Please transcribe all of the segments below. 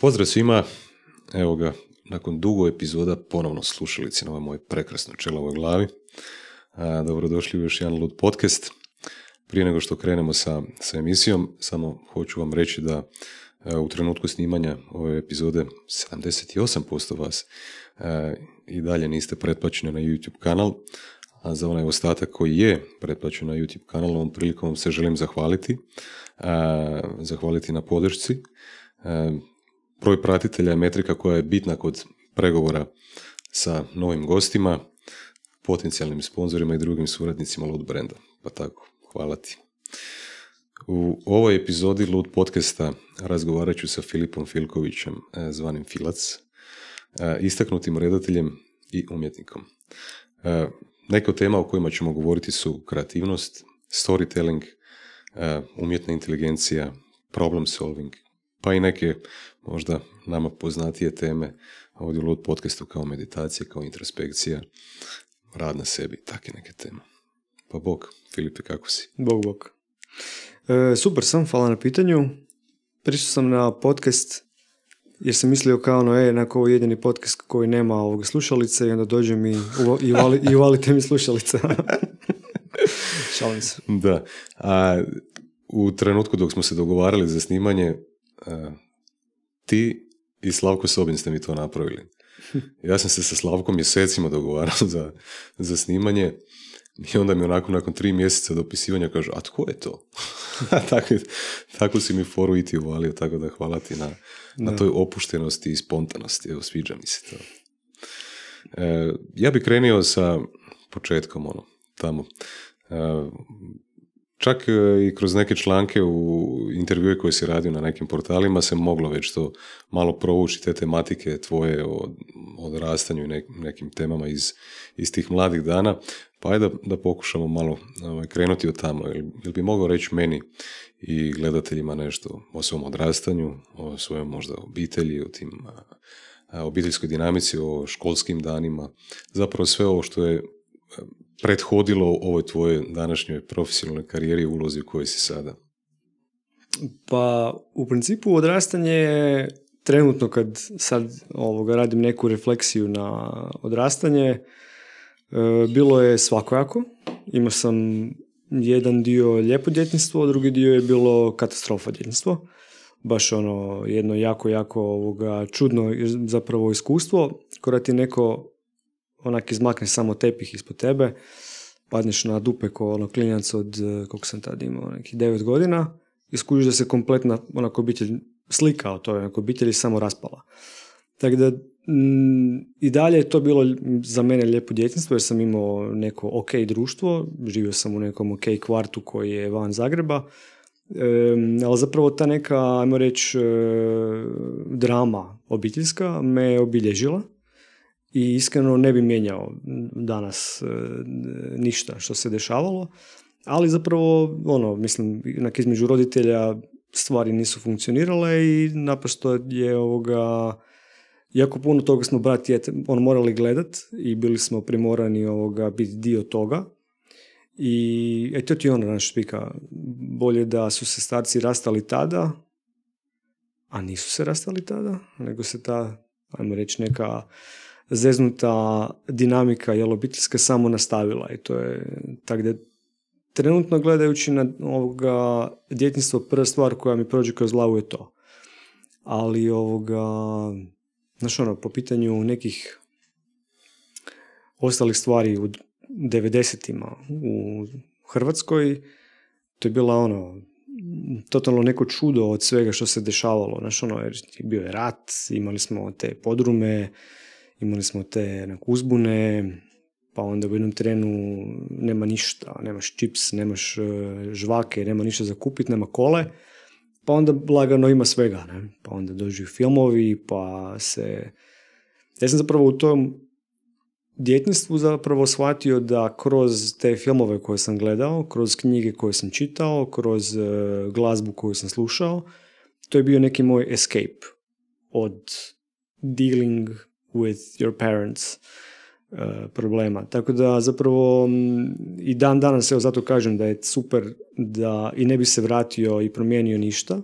Pozdrav svima, evo ga, nakon dugo epizoda ponovno slušalici na ovoj moje prekrasno čelo glavi. dobrodošli u još jedan lud podcast. Prije nego što krenemo sa, emisijom, samo hoću vam reći da e, u trenutku snimanja ove epizode 78% vas e, i dalje niste pretplaćeni na YouTube kanal, a za onaj ostatak koji je pretplaćen na YouTube kanal, ovom prilikom se želim zahvaliti, e, zahvaliti na podršci broj pratitelja je metrika koja je bitna kod pregovora sa novim gostima, potencijalnim sponzorima i drugim suradnicima Lud Brenda. Pa tako, hvala ti. U ovoj epizodi Lud podcasta razgovarat ću sa Filipom Filkovićem, e, zvanim Filac, e, istaknutim redateljem i umjetnikom. E, neke od tema o kojima ćemo govoriti su kreativnost, storytelling, umjetna inteligencija, problem solving, pa i neke možda nama poznatije teme ovdje u Lud podcastu kao meditacija, kao introspekcija, rad na sebi i takve neke teme. Pa bok, Filipe, kako si? Bog, bok. E, super sam, hvala na pitanju. Prišao sam na podcast jer sam mislio kao ono, e, onako ovo jedini podcast koji nema ovog slušalice i onda dođe mi i, uvali, i uvalite mi slušalice. Šalim se. Da. A, u trenutku dok smo se dogovarali za snimanje, e, ti i Slavko Sobin ste mi to napravili. Ja sam se sa Slavkom mjesecima dogovarao za, za snimanje i onda mi onako nakon tri mjeseca dopisivanja kaže, a tko je to? tako, tako si mi foru i ti uvalio, tako da hvala ti na, na toj opuštenosti i spontanosti. Evo, sviđa mi se to. E, ja bi krenio sa početkom, ono, tamo. E, Čak e, i kroz neke članke u intervjue koje si radio na nekim portalima se moglo već to malo provući te tematike tvoje o odrastanju i nekim temama iz, tih mladih dana. Pa ajde da, da pokušamo malo ovaj, krenuti od tamo. jel bi mogao reći meni i gledateljima nešto o svom odrastanju, o svojoj možda obitelji, o tim obiteljskoj dinamici, o školskim danima. Zapravo sve ovo što je prethodilo ovoj tvojoj današnjoj profesionalnoj karijeri i ulozi u kojoj si sada? Pa, u principu odrastanje je trenutno kad sad ovoga, radim neku refleksiju na odrastanje, e, bilo je jako. Imao sam jedan dio lijepo djetinstvo, drugi dio je bilo katastrofa djetinstvo. Baš ono jedno jako, jako ovoga, čudno zapravo iskustvo. Kada ti neko onak izmakne samo tepih ispod tebe, padneš na dupe ko ono klinjac od, e, koliko sam tad imao, neki devet godina, iskužiš da se kompletna onako obitelj slika o toj onako obitelji samo raspala. Tako da mm, i dalje je to bilo za mene lijepo djetinstvo jer sam imao neko ok društvo, živio sam u nekom ok kvartu koji je van Zagreba, ali zapravo ta neka, ajmo reći, e, drama obiteljska me obilježila i iskreno ne bi mijenjao danas e, ništa što se dešavalo, ali zapravo, ono, mislim, inak između roditelja stvari nisu funkcionirale i naprosto je ovoga, jako puno toga smo brat i on morali gledat i bili smo primorani ovoga biti dio toga. I eto ti je ono naš špika. Bolje da su se starci rastali tada, a nisu se rastali tada, nego se ta, ajmo reći, neka zeznuta dinamika jel obiteljska samo nastavila i to je tako da trenutno gledajući na ovoga djetinjstvo prva stvar koja mi prođe kroz glavu je to. Ali ovoga znaš ono po pitanju nekih ostalih stvari u 90 u Hrvatskoj to je bila ono totalno neko čudo od svega što se dešavalo. Znaš ono, jer bio je rat, imali smo te podrume, imali smo te nek, uzbune, pa onda u jednom trenu nema ništa, nemaš čips, nemaš e, žvake, nema ništa za kupit, nema kole, pa onda lagano ima svega, ne? pa onda dođu filmovi, pa se... Ja sam zapravo u tom djetinjstvu zapravo shvatio da kroz te filmove koje sam gledao, kroz knjige koje sam čitao, kroz e, glazbu koju sam slušao, to je bio neki moj escape od dealing with your parents uh, problema. Tako da zapravo mm, i dan danas, evo zato kažem da je super da i ne bi se vratio i promijenio ništa,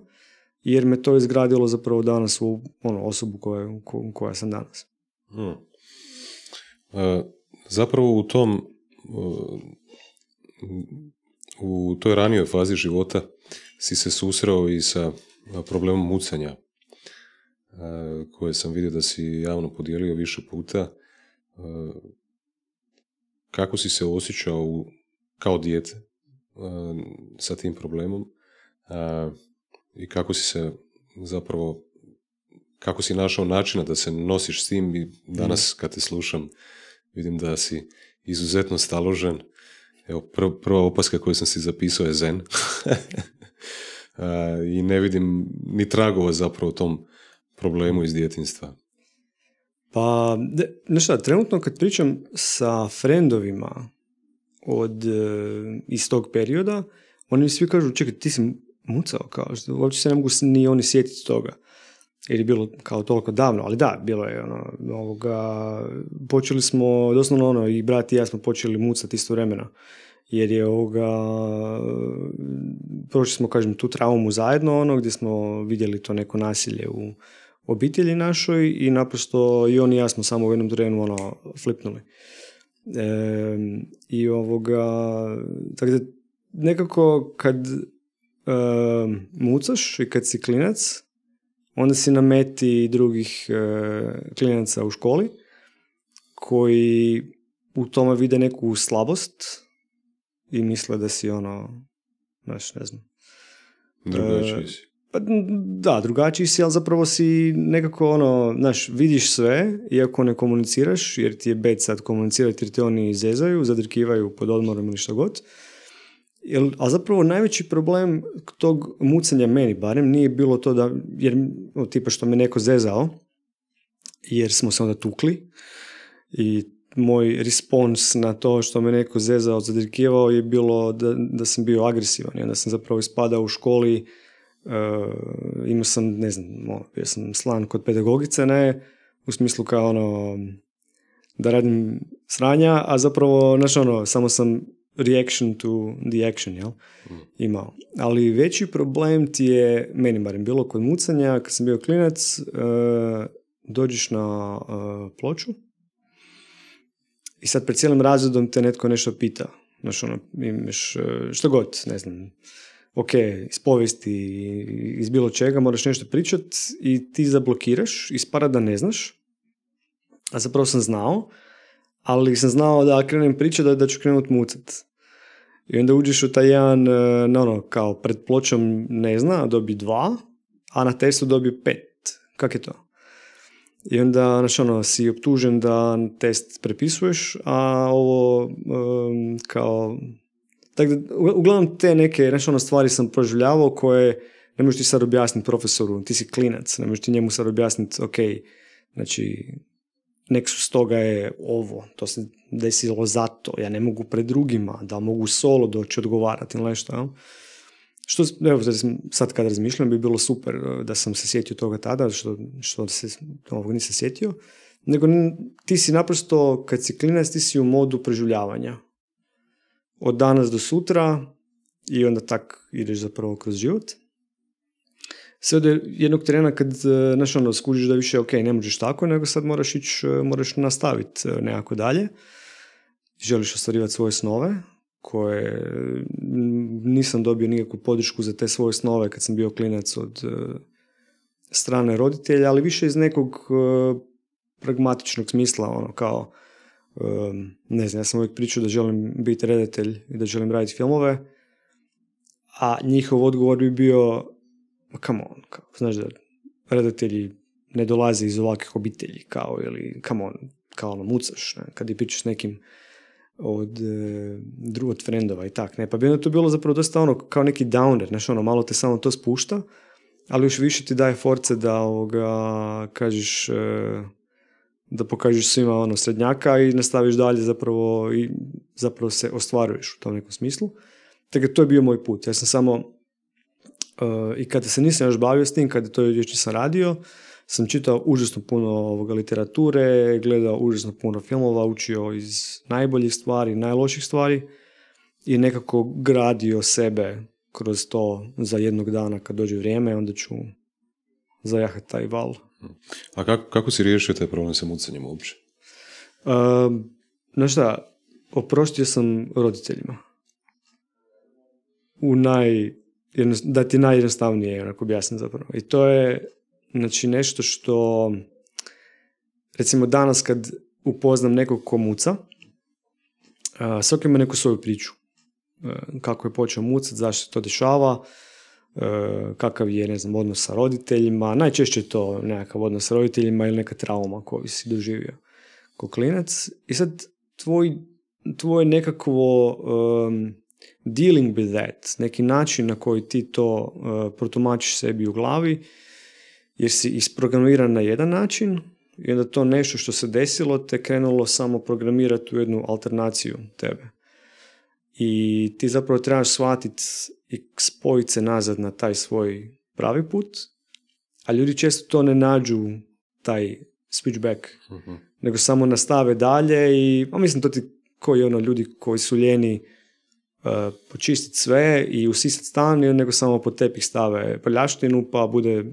jer me to izgradilo zapravo danas u ono, osobu koja, koja sam danas. Hm. E, zapravo u tom e, u toj ranijoj fazi života si se susreo i sa problemom mucanja Eh, koje sam vidio da si javno podijelio više puta. Eh, kako si se osjećao kao dijete eh, sa tim problemom i kako si se zapravo kako si našao načina da se nosiš s tim i danas mhm. kad te slušam vidim da si izuzetno staložen. Evo, prva opaska koju sam si zapisao je zen. I ne vidim ni tragova zapravo tom problemu iz djetinstva? Pa, nešto, šta, trenutno kad pričam sa frendovima od, e, iz tog perioda, oni mi svi kažu, čekaj, ti si mucao, kao, što, uopće se ne mogu ni oni sjetiti toga. Jer je bilo kao toliko davno, ali da, bilo je ono, ovoga, počeli smo, doslovno ono, i brat i ja smo počeli mucati isto vremena. Jer je ovoga, prošli smo, kažem, tu traumu zajedno, ono, gdje smo vidjeli to neko nasilje u, obitelji našoj i naprosto i on i ja smo samo u jednom trenu ono, flipnuli. I ovoga, tako da nekako kad mucaš i kad si klinac, onda si na meti drugih e, klinaca u školi koji u tome vide neku slabost i misle da si ono, znaš, ne znam. E, si. Pa da, drugačiji si, ali zapravo si nekako ono, znaš, vidiš sve, iako ne komuniciraš, jer ti je bed sad komunicirati jer te oni izezaju, zadrkivaju pod odmorom ili što god. A zapravo najveći problem tog mucanja meni barem nije bilo to da, jer no, tipa što me neko zezao, jer smo se onda tukli i moj respons na to što me neko zezao, zadrkivao je bilo da, da sam bio agresivan i onda sam zapravo ispadao u školi Uh, imao sam, ne znam, ono, bio sam slan kod pedagogice, ne, u smislu kao ono, da radim sranja, a zapravo, znači ono, samo sam reaction to the action, jel? Mm. Imao. Ali veći problem ti je, meni barem bilo kod mucanja, kad sam bio klinac, uh, dođeš na eh, ploču i sad pred cijelim razredom te netko nešto pita. ono, imaš što god, ne znam, ok, iz povijesti, iz bilo čega, moraš nešto pričat i ti zablokiraš, ispara da ne znaš, a zapravo sam znao, ali sam znao da krenem pričat da, ću krenut mucat. I onda uđeš u taj jedan, e, no, ono, kao pred pločom ne zna, dobi dva, a na testu dobi pet. Kak je to? I onda, znači, ono, si optužen da test prepisuješ, a ovo kao tako da, uglavnom te neke, znači ono stvari sam proživljavao koje ne možeš ti sad objasniti profesoru, ti si klinac, ne možeš ti njemu sad objasniti, ok, znači Nexus toga je ovo, to se desilo zato, ja ne mogu pred drugima, da mogu solo doći odgovarati ili nešto, jel Što, evo, sad kad razmišljam, bi bilo super e, da sam se sjetio toga tada, što, što se ovog nisam sjetio, nego ti si naprosto, kad si klinac, ti si u modu preživljavanja od danas do sutra i onda tak ideš zapravo kroz život. Sve do jednog trena kad e, znaš ono skužiš da više ok, ne možeš tako, nego sad moraš ići, e, moraš nastaviti e, nekako dalje. Želiš ostvarivati svoje snove, koje nisam dobio nikakvu podršku za te svoje snove kad sam bio klinac od strane roditelja, ali više iz nekog pragmatičnog smisla, ono kao Ehm, ne znam, ja sam uvijek pričao da želim biti redatelj i da želim raditi filmove, a njihov odgovor bi bio, come on, kao, znaš da redatelji ne dolaze iz ovakvih obitelji, kao, ili, come on, kao ono, mucaš, ne? kad je pričaš nekim od e, drugog frendova i tak, ne, pa bi onda to bilo zapravo dosta ono, kao neki downer, znaš, ono, malo te samo to spušta, ali još više ti daje force da ovoga, kažeš, e, da pokažeš svima ono srednjaka i nastaviš dalje zapravo i zapravo se ostvaruješ u tom nekom smislu. Tako dakle, to je bio moj put. Ja sam samo eh, i kada se nisam još bavio s tim, kada to još nisam radio, sam čitao užasno puno ovoga literature, gledao užasno puno filmova, učio iz najboljih stvari, najloših stvari i nekako gradio sebe kroz to za jednog dana kad dođe vrijeme, onda ću zajahati taj val. A kako, kako si riješio taj problem sa mucanjem uopće? Ehm, znaš šta, oproštio sam roditeljima. U naj... Da ti najjednostavnije onako objasnim zapravo. I to je znači, nešto što... Recimo danas kad upoznam nekog ko muca, eh, svaki ima neku svoju priču. Eh, kako je počeo mucati, zašto se to dešava, E, kakav je, ne znam, odnos sa roditeljima, najčešće je to nekakav odnos sa roditeljima ili neka trauma koju si doživio kao klinac. I sad tvoj, tvoje nekakvo dealing with that, neki način na koji ti to uh, protumačiš sebi u glavi, jer si isprogramiran na jedan način i onda to nešto što se desilo te krenulo samo programirati u jednu alternaciju tebe. I ti zapravo trebaš shvatiti i spojiti se nazad na taj svoj pravi put, a ljudi često to ne nađu taj switchback, mm nego samo nastave dalje i, pa mislim to ti koji ono ljudi koji su ljeni uh, e, počistiti sve i usisati stan, nego samo po tepih stave prljaštinu pa bude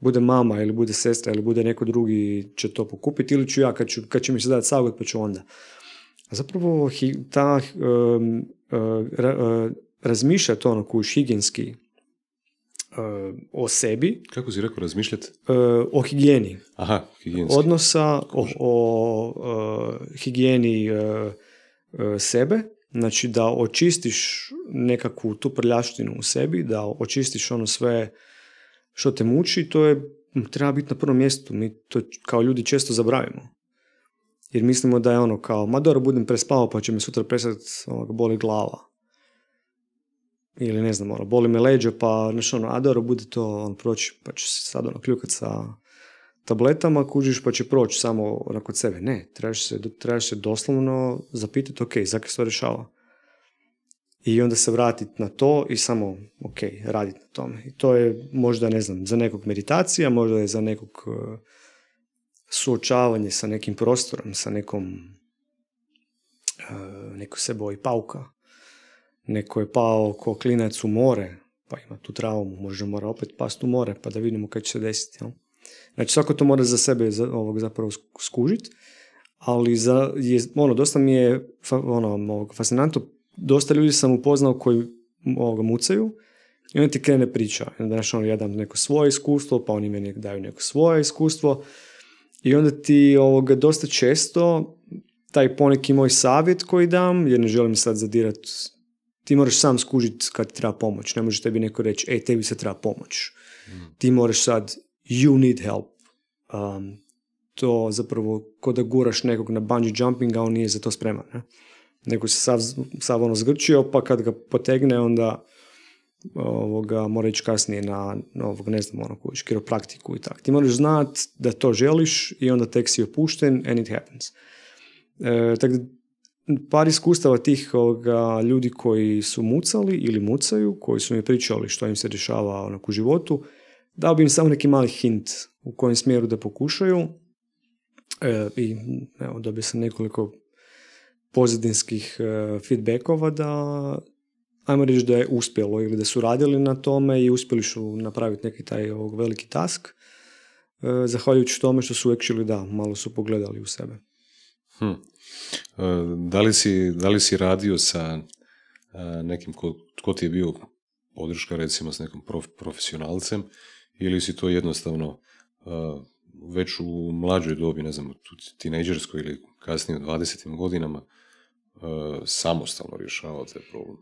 bude mama ili bude sestra ili bude neko drugi će to pokupiti ili ću ja kad, ću, kad će mi se dati savjet pa ću onda. zapravo ta uh, razmišljati ono kuš higijenski e, o sebi. Kako si rekao, razmišljati? E, o higijeni. Aha, higijenski. Odnosa, o, e, higijeni sebe. Znači da očistiš nekakvu tu prljaštinu u sebi, da očistiš ono sve što te muči, to je, treba biti na prvom mjestu. Mi to kao ljudi često zabravimo. Jer mislimo da je ono kao, ma dobro budem prespavao pa će me sutra prestati boli glava ili ne znam, ono, boli me leđe, pa znaš ono, a bude to, on proći, pa će se sad ono kljukat sa tabletama, kužiš pa će proći samo ono kod sebe. Ne, trebaš se, trebaš se doslovno zapitati, ok, zakaj se to rješava? I onda se vratiti na to i samo, ok, raditi na tome. I to je možda, ne znam, za nekog meditacija, možda je za nekog e, suočavanje sa nekim prostorom, sa nekom, e, neko se boji pauka Neko je pao ko klinac u more, pa ima tu traumu, možda mora opet past u more, pa da vidimo kaj će se desiti. Jel? Znači, svako to mora za sebe za, ovog zapravo skužit, ali za, je, ono, dosta mi je ono, fascinantno, dosta ljudi sam upoznao koji ovog, mucaju i onda ti krene priča. onda ono, ja dam neko svoje iskustvo, pa oni meni daju neko svoje iskustvo i onda ti ovog dosta često taj poneki moj savjet koji dam, jer ne želim sad zadirati ti moraš sam skužit kad ti treba pomoć. Ne može tebi neko reći, ej, tebi se treba pomoć. Hmm. Ti moraš sad, you need help. Um, to zapravo, ko da guraš nekog na bungee jumping, a on nije za to spreman. Ne? Neko se sav, sav ono zgrčio, pa kad ga potegne, onda ovoga, mora ići kasnije na, ovog, ne znam, ono, kiropraktiku i tako. Ti moraš znat da to želiš i onda tek si opušten and it happens. E, tako da par iskustava tih ovoga, ljudi koji su mucali ili mucaju, koji su mi pričali što im se dešava onak, u životu, dao bi im samo neki mali hint u kojem smjeru da pokušaju e, i evo, dobio sam nekoliko pozadinskih e, feedbackova da ajmo reći da je uspjelo ili da su radili na tome i uspjeli su napraviti neki taj ovog, veliki task e, zahvaljujući tome što su actually da, malo su pogledali u sebe. Hmm. E, da li si, da li si radio sa e, nekim ko, ko ti je bio podrška recimo s nekom profesionalcem ili si to jednostavno e, već u mlađoj dobi, ne znam, tineđerskoj ili kasnije u 20. godinama samostalno rješavao taj problem?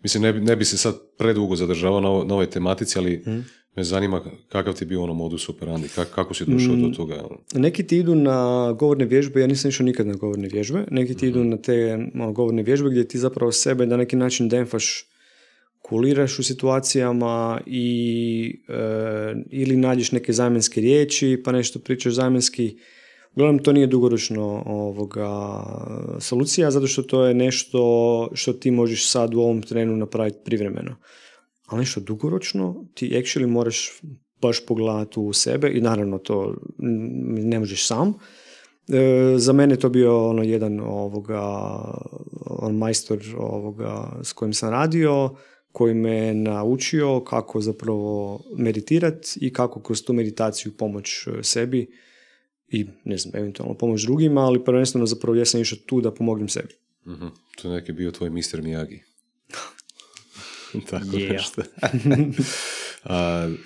Mislim, ne bi, ne bi se sad predugo zadržavao na, ovoj tematici, ali mhm me zanima kakav ti je bio ono modus operandi, kako si došao do mm, toga? Neki ti idu na govorne vježbe, ja nisam išao nikad na govorne vježbe, neki ti idu mhm. na te ono, govorne vježbe gdje ti zapravo sebe na neki način demfaš, kuliraš u situacijama i e, ili nađeš neke zamjenske riječi pa nešto pričaš zamjenski. Uglavnom to nije dugoročno ovoga, solucija zato što to je nešto što ti možeš sad u ovom trenu napraviti privremeno ali nešto dugoročno ti actually moraš baš pogledati u sebe i naravno to ne možeš sam. E, za mene to bio ono jedan ovoga, on majstor ovoga s kojim sam radio, koji me naučio kako zapravo meditirati i kako kroz tu meditaciju pomoć e, sebi i ne znam, eventualno pomoć drugima, ali prvenstveno zapravo ja sam išao tu da pomognem sebi. Mhm. To je neki bio tvoj mister Miyagi. Tako yeah. nešto.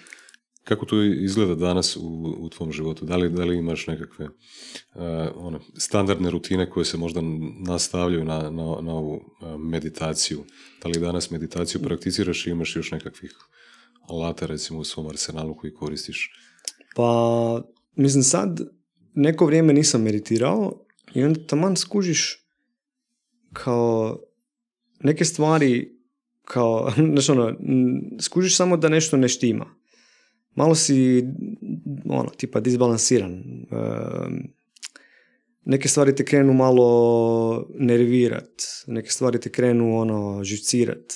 kako to izgleda danas u, tvom životu? Da li, da li imaš nekakve uh, one, standardne rutine koje se možda nastavljaju na, na, na ovu meditaciju? Da li danas meditaciju prakticiraš i imaš još nekakvih alata recimo u svom arsenalu koji koristiš? Pa, mislim sad neko vrijeme nisam meditirao i onda taman skužiš kao neke stvari kao, znaš ono, skužiš samo da nešto ne štima. Malo si, ono, tipa disbalansiran. Neke stvari te krenu malo nervirat, neke stvari te krenu, ono, živcirat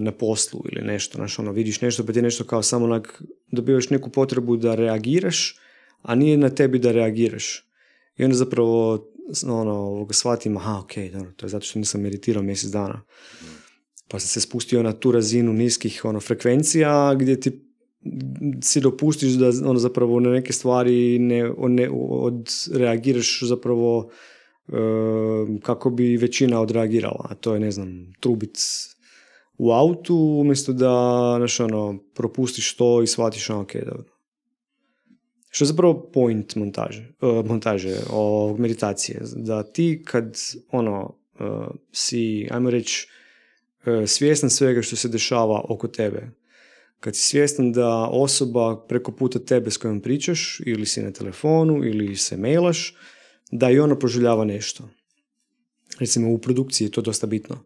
na poslu ili nešto, znaš, ono, vidiš nešto pa ti nešto kao samo onak dobivaš neku potrebu da reagiraš, a nije na tebi da reagiraš. I onda zapravo ono, shvatim, aha, ok, dobro, to je zato što nisam meditirao mjesec dana pa sam se spustio na tu razinu niskih ono, frekvencija gdje ti si dopustiš da ono, zapravo na neke stvari ne, ne odreagiraš zapravo ehm, kako bi većina odreagirala. A to je, ne znam, trubic u autu umjesto da znaš, ono, propustiš to i shvatiš ono, ok, Što je zapravo point montaže, e, montaže o meditacije. Da ti kad ono, e, si, ajmo reći, E, svjestan svega što se dešava oko tebe. Kad si svjestan da osoba preko puta tebe s kojom pričaš, ili si na telefonu, ili se mailaš, da i ona poželjava nešto. Recimo u produkciji je to dosta bitno.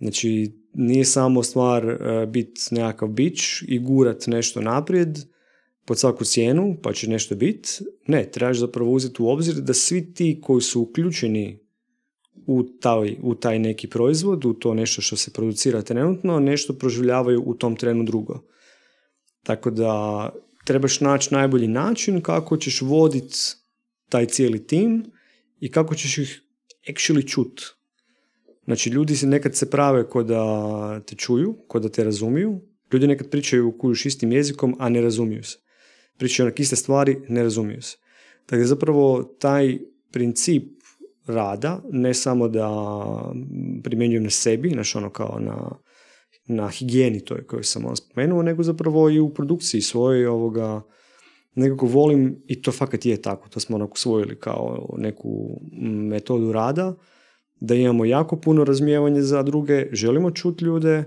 Znači, nije samo stvar e, biti nekakav bić i gurat nešto naprijed pod svaku cijenu, pa će nešto biti. Ne, trebaš zapravo uzeti u obzir da svi ti koji su uključeni u taj, u taj neki proizvod, u to nešto što se producira trenutno, nešto proživljavaju u tom trenu drugo. Tako da trebaš naći najbolji način kako ćeš voditi taj cijeli tim i kako ćeš ih actually čut. Znači, ljudi se nekad se prave ko da te čuju, ko da te razumiju. Ljudi nekad pričaju kujuš istim jezikom, a ne razumiju se. Pričaju onak iste stvari, ne razumiju se. Dakle, zapravo taj princip rada, ne samo da primjenjujem na sebi, znaš ono kao na, na higijeni toj koju sam vam spomenuo, nego zapravo i u produkciji svojoj ovoga, nekako volim i to fakat je tako, to smo onako usvojili kao neku metodu rada, da imamo jako puno razmijevanja za druge, želimo čuti ljude, e,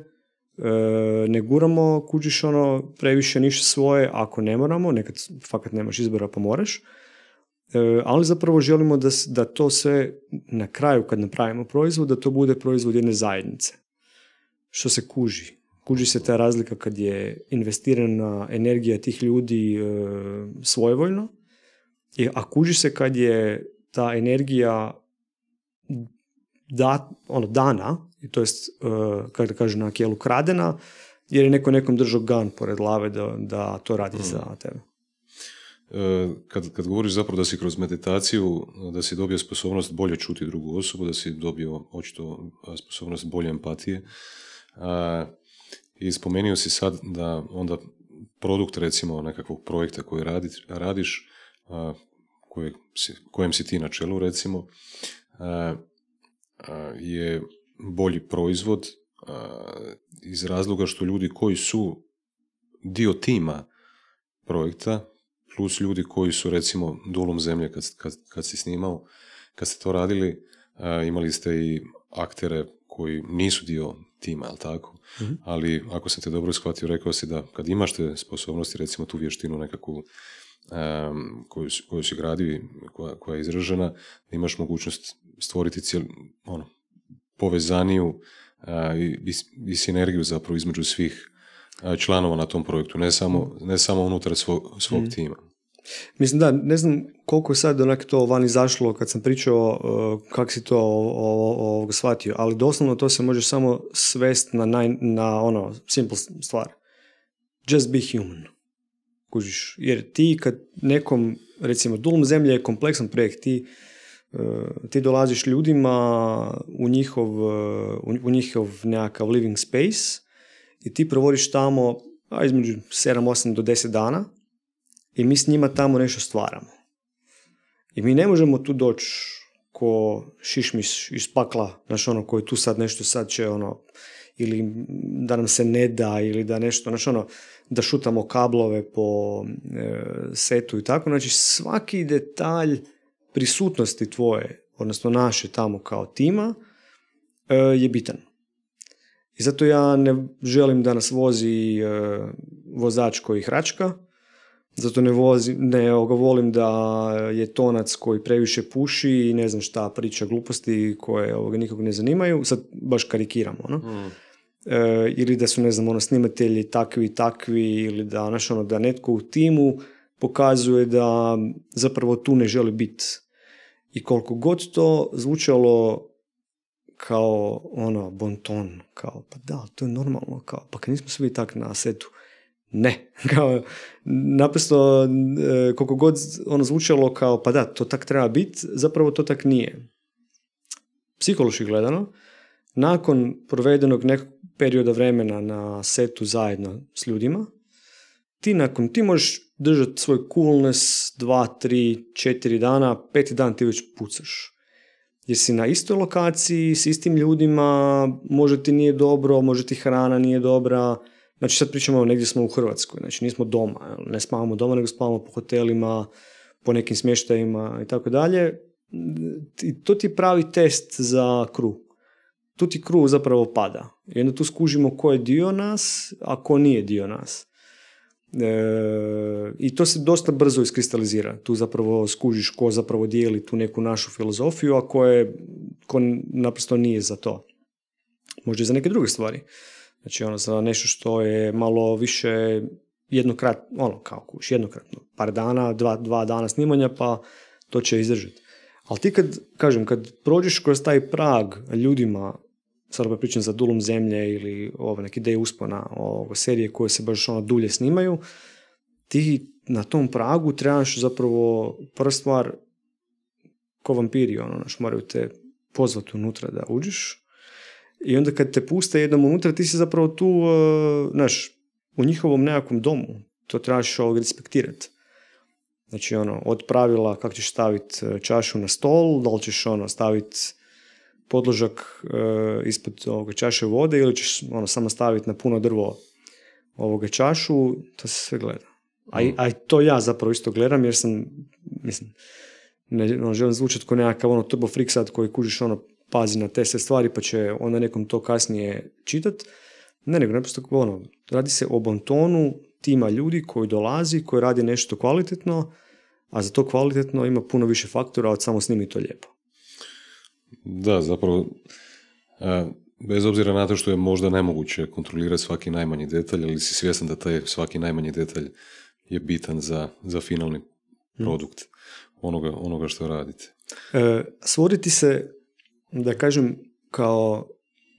ne guramo, kuđiš ono, previše ništa svoje, ako ne moramo, nekad fakat nemaš izbora pa moraš, E, ali zapravo želimo da, da to sve na kraju kad napravimo proizvod, da to bude proizvod jedne zajednice. Što se kuži? Kuži se ta razlika kad je investirana energija tih ljudi e, svojevoljno, a kuži se kad je ta energija da, ono, dana, to jest, e, kako da na je ukradena, jer je neko nekom držao gan pored lave da, da to radi mm. za tebe. Eh, kad, kad govoriš zapravo da si kroz meditaciju, eh, da si dobio sposobnost bolje čuti drugu osobu, da si dobio očito eh, sposobnost bolje empatije, i spomenio si sad da onda produkt recimo nekakvog projekta koji radi, radiš, kojem si ti na čelu recimo, je bolji proizvod iz razloga što ljudi koji su dio tima projekta plus ljudi koji su recimo dulom zemlje kad, kad, kad si snimao, kad ste to radili, e, imali ste i aktere koji nisu dio tima, jel tako? Mhm. Ali ako sam te dobro shvatio, rekao si da kad imaš te sposobnosti, recimo tu vještinu nekakvu e, koju, si gradio koja, koja je izražena, da imaš mogućnost stvoriti cijel, ono, povezaniju e, i, sinergiju zapravo između svih članova na tom projektu, ne samo, ne samo unutar svog, svog mhm. tima. Mislim da, ne znam koliko je sad onak to van izašlo kad sam pričao uh, kako si to o, shvatio, ali doslovno to se može samo svest na, naj, na ono, simple stvar. Just be human. Kužiš. Jer ti kad nekom, recimo, Dulm zemlje je kompleksan projekt, ti uh, ti dolaziš ljudima u njihov, uh, u njihov nekakav living space i ti provodiš tamo a između 7, 8 do 10 dana i mi s njima tamo nešto stvaramo. I mi ne možemo tu doći ko šišmiš iz pakla, znaš ono, koji tu sad nešto sad će ono, ili da nam se ne da, ili da nešto, znaš ono, da šutamo kablove po e, setu i tako, znači svaki detalj prisutnosti tvoje, odnosno naše tamo kao tima, e, je bitan. I zato ja ne želim da nas vozi e, vozač koji hračka, zato ne, vozi, ne volim da je tonac koji previše puši i ne znam šta priča gluposti koje ovoga nikog ne zanimaju. Sad baš karikiram ono. Mm. E, ili da su ne znam ono snimatelji takvi i takvi ili da, znaš, ono, da netko u timu pokazuje da zapravo tu ne želi biti. I koliko god to zvučalo kao ono bonton, kao pa da, to je normalno, kao pa kad nismo svi tak na setu ne, kao, naprosto e, koliko god ono zvučalo kao pa da, to tak treba biti, zapravo to tak nije. Psihološki gledano, nakon provedenog nekog perioda vremena na setu zajedno s ljudima, ti nakon, ti možeš držati svoj coolness dva, tri, četiri dana, peti dan ti već pucaš. Jer si na istoj lokaciji, s istim ljudima, može ti nije dobro, može ti hrana nije dobra, Znači sad pričamo negdje smo u Hrvatskoj, znači nismo doma, ne spavamo doma nego spavamo po hotelima, po nekim smještajima i tako dalje. I to ti je pravi test za kru. Tu ti kru zapravo pada. I onda tu skužimo ko je dio nas, a ko nije dio nas. E, I to se dosta brzo iskristalizira. Tu zapravo skužiš ko zapravo dijeli tu neku našu filozofiju, a ko, je, naprosto nije za to. Možda i za neke druge stvari. Znači ono za nešto što je malo više jednokrat, ono kao kuš, jednokratno, par dana, dva, dva dana snimanja pa to će izdržati. Ali ti kad, kažem, kad prođeš kroz taj prag ljudima, sad opet pričam za dulom zemlje ili ove neke ideje uspona, o serije koje se baš ono dulje snimaju, ti na tom pragu trebaš zapravo prva stvar ko vampiri, ono, moraju te pozvati unutra da uđeš, i onda kad te puste jednom unutra, ti si zapravo tu, uh, u njihovom nekakvom domu. To trebaš ovog respektirati. Znači, ono, od pravila kako ćeš staviti uh, čašu na stol, da li ćeš, ono, staviti podložak uh, ispod ovoga čaše vode ili ćeš, ono, samo staviti na puno drvo ovoga čašu, to se sve gleda. A, to ja zapravo isto gledam jer sam, mislim, ne ono, želim zvučati kao nekakav ono turbo freak sad koji kužiš ono pazi na te sve stvari pa će onda nekom to kasnije čitat. Ne, nego naprosto ono, radi se o bontonu tima ljudi koji dolazi, koji radi nešto kvalitetno, a za to kvalitetno ima puno više faktora od samo snimi to lijepo. Da, zapravo, e, bez obzira na to što je možda nemoguće kontrolirati svaki najmanji detalj, ali si svjestan da taj svaki najmanji detalj je bitan za, za finalni mm. produkt onoga, onoga što radite. E, svoditi se da kažem, kao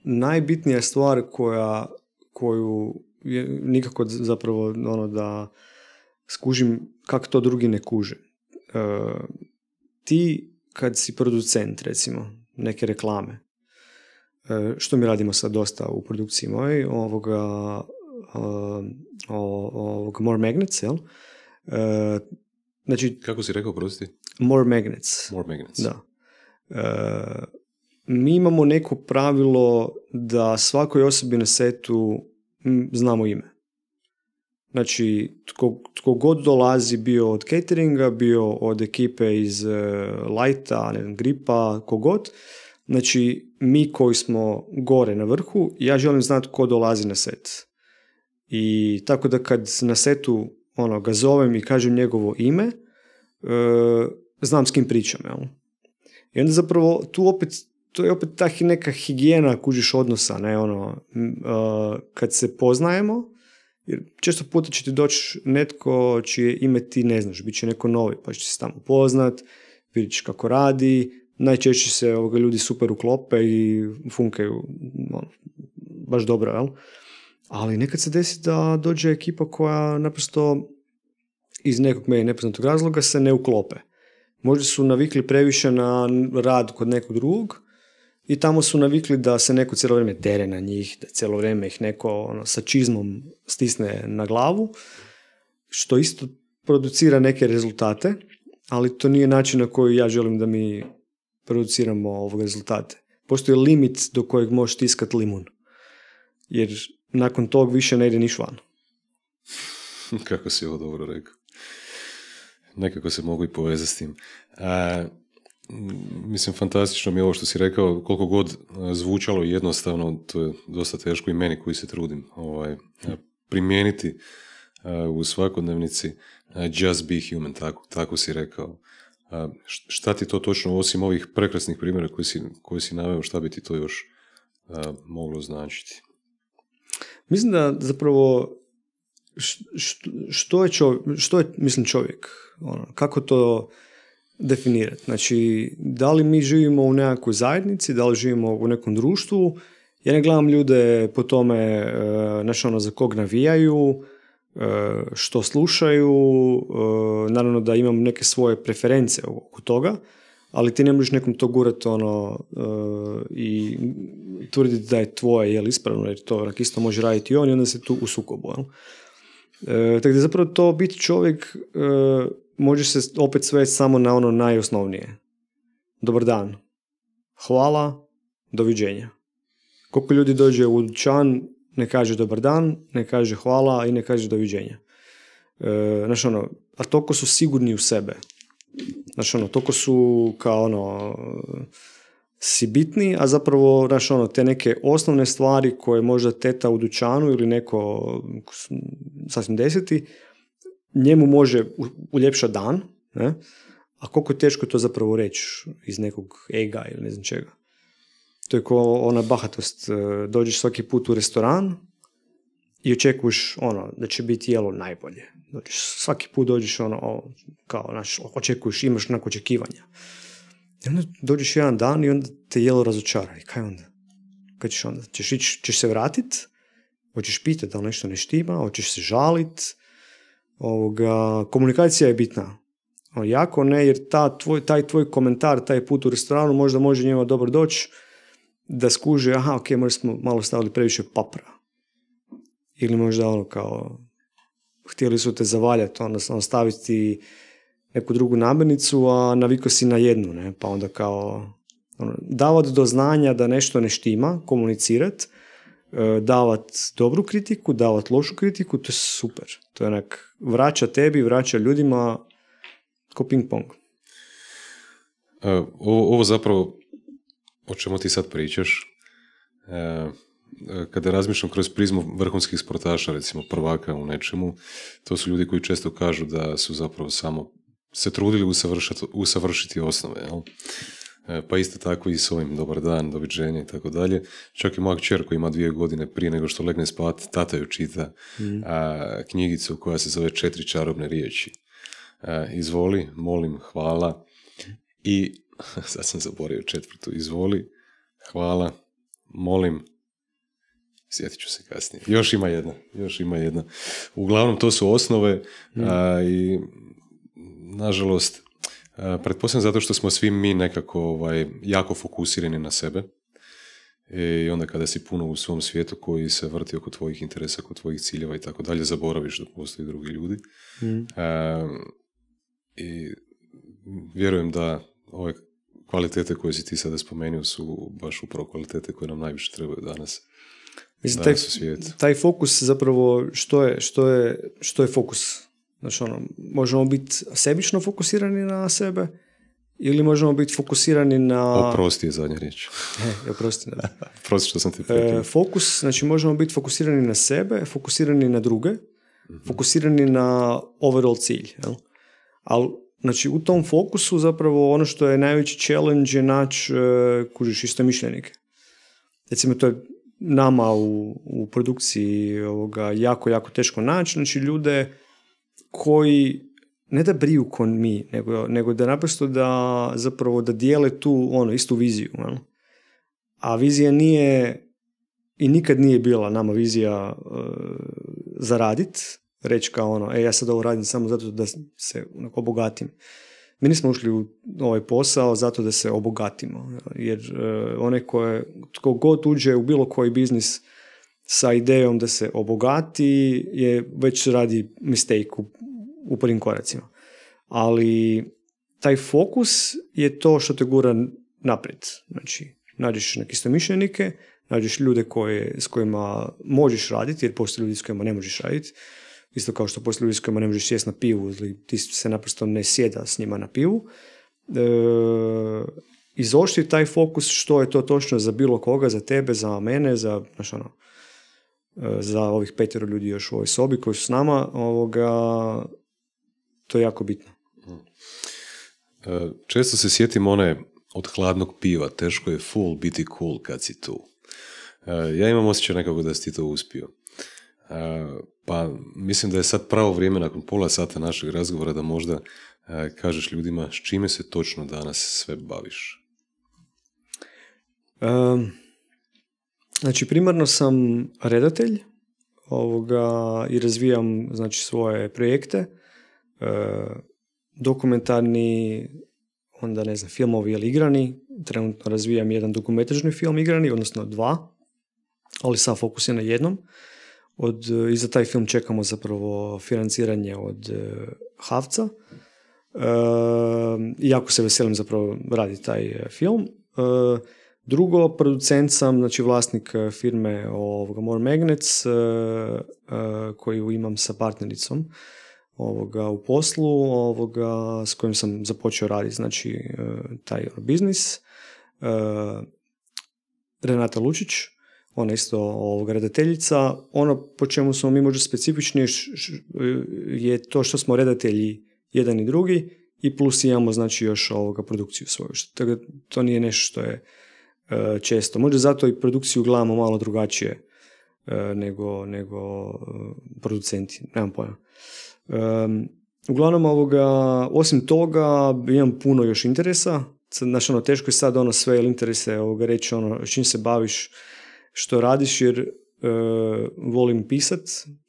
najbitnija stvar koja, koju je nikako zapravo ono da skužim kako to drugi ne kuže. E, ti kad si producent recimo neke reklame, e, što mi radimo sad dosta u produkciji mojoj, ovoga, e, ovog More Magnets, jel? znači, Kako si rekao, prosti? More Magnets. More Magnets. Da mi imamo neko pravilo da svakoj osobi na setu znamo ime. Znači, tko, god dolazi, bio od cateringa, bio od ekipe iz e, Lighta, ne znam, Gripa, kogod, znači mi koji smo gore na vrhu, ja želim znati tko dolazi na set. I tako da kad na setu ono, ga zovem i kažem njegovo ime, e, znam s kim pričam. Jel? I onda zapravo tu opet to je opet ta neka higijena kužiš odnosa, ne ono, kad se poznajemo, jer često puta će ti doći netko čije ime ti ne znaš, bit će neko novi, pa će se tamo poznat, vidjet kako radi, najčešće se ovoga, ljudi super uklope i funkaju ono, baš dobro, jel? Ali nekad se desi da dođe ekipa koja naprosto iz nekog meni nepoznatog razloga se ne uklope. Možda su navikli previše na rad kod nekog drugog, i tamo su navikli da se neko cijelo vrijeme tere na njih, da cijelo vrijeme ih neko ono, sa čizmom stisne na glavu, što isto producira neke rezultate, ali to nije način na koji ja želim da mi produciramo ovog rezultate. Postoji limit do kojeg možeš tiskati limun, jer nakon tog više ne ide niš van. Kako si ovo dobro rekao. Nekako se mogu i povezati s tim. Mislim, fantastično mi je ovo što si rekao, koliko god e, zvučalo jednostavno, to je dosta teško i meni koji se trudim ovaj, primijeniti e, u svakodnevnici e, just be human, tako, tako si rekao. šta ti to točno, osim ovih prekrasnih primjera koji si, koji si naveo, šta bi ti to još moglo značiti? Mislim da zapravo što je čovjek, što je, mislim čovjek, ono, kako to definirati. Znači, da li mi živimo u nekakvoj zajednici, da li živimo u nekom društvu, ja ne gledam ljude po tome, znači ono, za kog navijaju, e, što slušaju, e, naravno da imam neke svoje preference oko toga, ali ti ne možeš nekom to gurati ono, i tvrditi da je tvoje jel, ispravno, jer to onak, isto može raditi i on i onda se tu u sukobu. E, tako da zapravo to biti čovjek može se opet sve samo na ono najosnovnije. Dobar dan. Hvala. Doviđenja. Koliko ljudi dođe u dućan, ne kaže dobar dan, ne kaže hvala i ne kaže doviđenja. E, znaš ono, a toliko su sigurni u sebe. Znaš ono, toliko su kao ono, si bitni, a zapravo, znaš ono, te neke osnovne stvari koje možda teta u dućanu ili neko sasvim deseti, njemu može uljepšati dan, ne? a koliko je teško to zapravo reći iz nekog ega ili ne znam čega. To je kao ona bahatost, e, dođeš svaki put u restoran i očekuješ ono, da će biti jelo najbolje. Dođeš, svaki put dođeš ono, kao, znaš, očekuješ, imaš onako očekivanja. I onda dođeš jedan dan i onda te jelo razočara. I kaj onda? Kad ćeš onda? Češ, ćeš se vratit, hoćeš pitati da li nešto ne štima, hoćeš se žaliti ovoga, komunikacija je bitna. O, jako ne, jer tvoj, taj tvoj komentar, taj put u restoranu možda može njima dobro doći da skuže, aha, ok, možda smo malo stavili previše papra. Ili možda ono kao, htjeli su te zavaljati, odnosno ono, staviti neku drugu namirnicu, a naviko si na jednu, ne? pa onda kao ono, davati do znanja da nešto ne štima, komunicirat, E, davat dobru kritiku, davat lošu kritiku, to je super. To je onak, vraća tebi, vraća ljudima, ko ping pong. E, ovo, ovo zapravo, o čemu ti sad pričaš, e, kada razmišljam kroz prizmu vrhunskih sportaša, recimo prvaka u nečemu, to su ljudi koji često kažu da su zapravo samo se trudili usavršiti osnove. Jel? E, pa isto tako i s ovim dobar dan, doviđenje i tako dalje. Čak i moja kćer koja ima dvije godine prije nego što legne spati, tata ju čita mm. knjigicu koja se zove Četiri čarobne riječi. E, izvoli, molim, hvala i, sad sam zaboravio četvrtu, izvoli, hvala, molim, sjetit ću se kasnije. Još ima jedna, još ima jedna. Uglavnom to su osnove mhm. i nažalost E, pretpostavljam zato što smo svi mi nekako ovaj, jako fokusirani na sebe e, i onda kada si puno u svom svijetu koji se vrti oko tvojih interesa, oko tvojih ciljeva i tako dalje, zaboraviš da postoji drugi ljudi. Mm. E, I vjerujem da ove kvalitete koje si ti sada spomenuo su baš upravo kvalitete koje nam najviše trebaju danas. Mislim, taj, taj fokus zapravo, što je, što je, što je fokus? Znači, ono, možemo biti sebično fokusirani na sebe ili možemo biti fokusirani na... Oprosti je zadnja riječ. E, e oprosti. što sam e, Fokus, znači možemo biti fokusirani na sebe, fokusirani na druge, mhm. fokusirani na overall cilj. Jel? Ali, znači, u tom fokusu zapravo ono što je najveći challenge je naći, e, kužiš, mišljenike. Recimo, to je nama u, u produkciji ovoga jako, jako teško naći. Znači, ljude koji ne da briju kon mi, nego, nego da naprosto da zapravo da dijele tu ono, istu viziju. A vizija nije i nikad nije bila nama vizija e, zaradit, reći kao ono, e ja sad ovo radim samo zato da se onako obogatim. Mi nismo ušli u ovaj posao zato da se obogatimo, jer onaj e, one koje, tko god uđe u bilo koji biznis sa idejom da se obogati je već radi mistake u, u prvim koracima. Ali taj fokus je to što te gura naprijed. Znači, nađeš neke istomišljenike, nađeš ljude koje, s kojima možeš raditi, jer postoje ljudi s kojima ne možeš raditi. Isto kao što postoje ljudi s kojima ne možeš sjesti na pivu, ili ti se naprosto ne sjeda s njima na pivu. E, taj fokus što je to točno za bilo koga, za tebe, za mene, za, znaš ono, E, za ovih petero ljudi još u ovoj sobi koji su s nama, ovoga, to je jako bitno. Hmm. E, često se sjetim one od hladnog piva, teško je full biti cool kad si tu. E, ja imam osjećaj nekako da si ti to uspio. Pa mislim da je sad pravo vrijeme nakon pola sata našeg razgovora da možda kažeš ljudima s čime se točno danas sve baviš. Znači, primarno sam redatelj ovoga, i razvijam znači, svoje projekte, e, dokumentarni, onda ne znam, filmovi ili igrani. Trenutno razvijam jedan dokumentarni film igrani, odnosno dva, ali sam fokus je na jednom. Od, I za taj film čekamo zapravo financiranje od e, Havca. E, jako se veselim zapravo radi taj e, film. E, Drugo, producent sam, znači vlasnik e, firme ovoga More Magnets e, e, koju imam sa partnericom ovoga u poslu ovoga s kojim sam započeo raditi znači taj biznis. Renata Lučić, ona isto ovoga redateljica. Ono po čemu smo mi možda specifični je to što smo redatelji jedan i drugi i plus imamo znači još ovoga produkciju svoju. Tako to nije nešto što je E, često. Možda zato i produkciju gledamo malo drugačije e, nego, nego e, producenti, nemam pojma. Uglavnom, ovoga, osim toga, imam puno još interesa. znači ono, teško je sad ono sve interese ovoga, reći ono, čim se baviš, što radiš, jer volim pisat,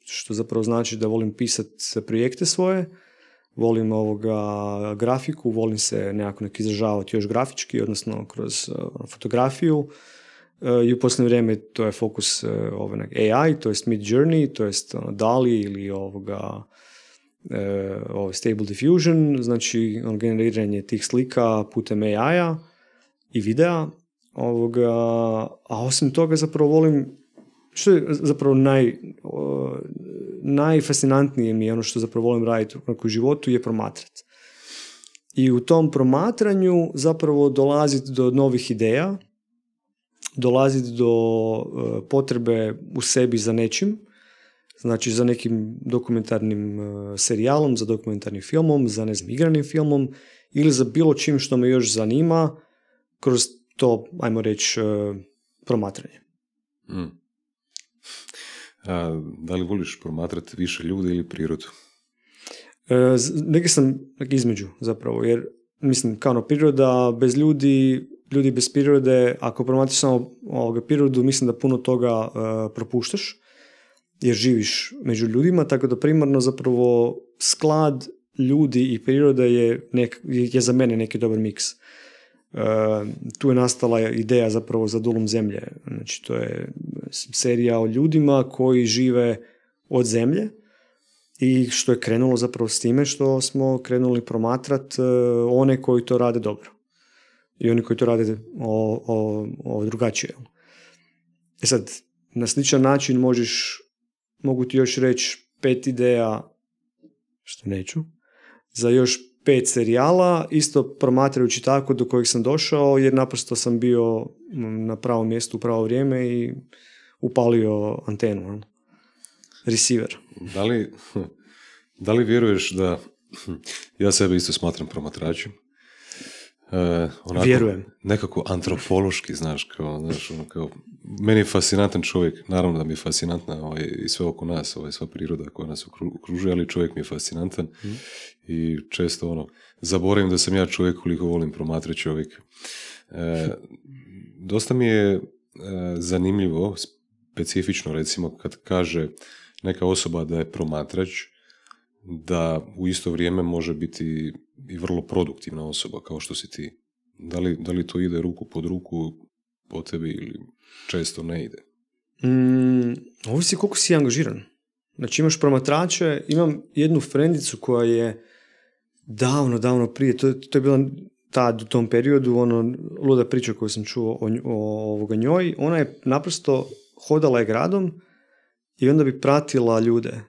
što zapravo znači da volim pisat projekte svoje volim ovoga grafiku, volim se nekako nek izražavati još grafički, odnosno kroz e, fotografiju. E, I u posljednje vrijeme to je fokus e, ovaj, AI, to je Mid Journey, to jest ono, DALI ili ovoga ovaj, Stable Diffusion, znači ono, generiranje tih slika putem AI-a i videa. Ovoga, a osim toga zapravo volim, što je zapravo naj, najfascinantnije mi je ono što zapravo volim raditi u životu je promatrati. I u tom promatranju zapravo dolaziti do novih ideja, dolaziti do eh, potrebe u sebi za nečim, znači za nekim dokumentarnim eh, serijalom, za dokumentarnim filmom, za ne znam, igranim filmom ili za bilo čim što me još zanima kroz to, ajmo reći, eh, promatranje. Mm da li voliš promatrati više ljudi ili prirodu? E, neki sam između zapravo, jer mislim kao ono, priroda, bez ljudi, ljudi bez prirode, ako promatraš samo ovoga prirodu, mislim da puno toga e, propuštaš, jer živiš među ljudima, tako da primarno zapravo sklad ljudi i priroda je, nek, je za mene neki dobar miks. E, tu je nastala ideja zapravo za dulom zemlje. Znači, to je serija o ljudima koji žive od zemlje i što je krenulo zapravo s time što smo krenuli promatrat e, one koji to rade dobro i oni koji to rade o, drugačije. E sad, na sličan način možeš, mogu ti još reći pet ideja, što neću, za još pet serijala, isto promatrajući tako do kojeg sam došao, jer naprosto sam bio ono, na pravom mjestu u pravo vrijeme i upalio antenu, ono. receiver. Da li, da li vjeruješ da, ja sebe isto smatram promatračem, E, Vjerujem. Nekako antropološki, znaš, kao, znaš, ono, kao, meni je fascinantan čovjek, naravno da mi je fascinantna ovaj, i sve oko nas, ovaj, sva priroda koja nas okružuje, ali čovjek mi je fascinantan mhm. i često ono, zaboravim da sam ja čovjek koliko volim promatrati čovjek. E, dosta mi je e, zanimljivo, specifično recimo, kad kaže neka osoba da je promatrač, da u isto vrijeme može biti i vrlo produktivna osoba kao što si ti. Da li, to ide ruku pod ruku po tebi ili često ne ide? Mm, ovisi koliko si angažiran. Znači imaš promatrače, imam jednu frendicu koja je davno, davno prije, to, to je bila ta u tom periodu, ono, luda priča koju sam čuo o, ovoga njoj, ona je naprosto hodala je gradom i onda bi pratila ljude.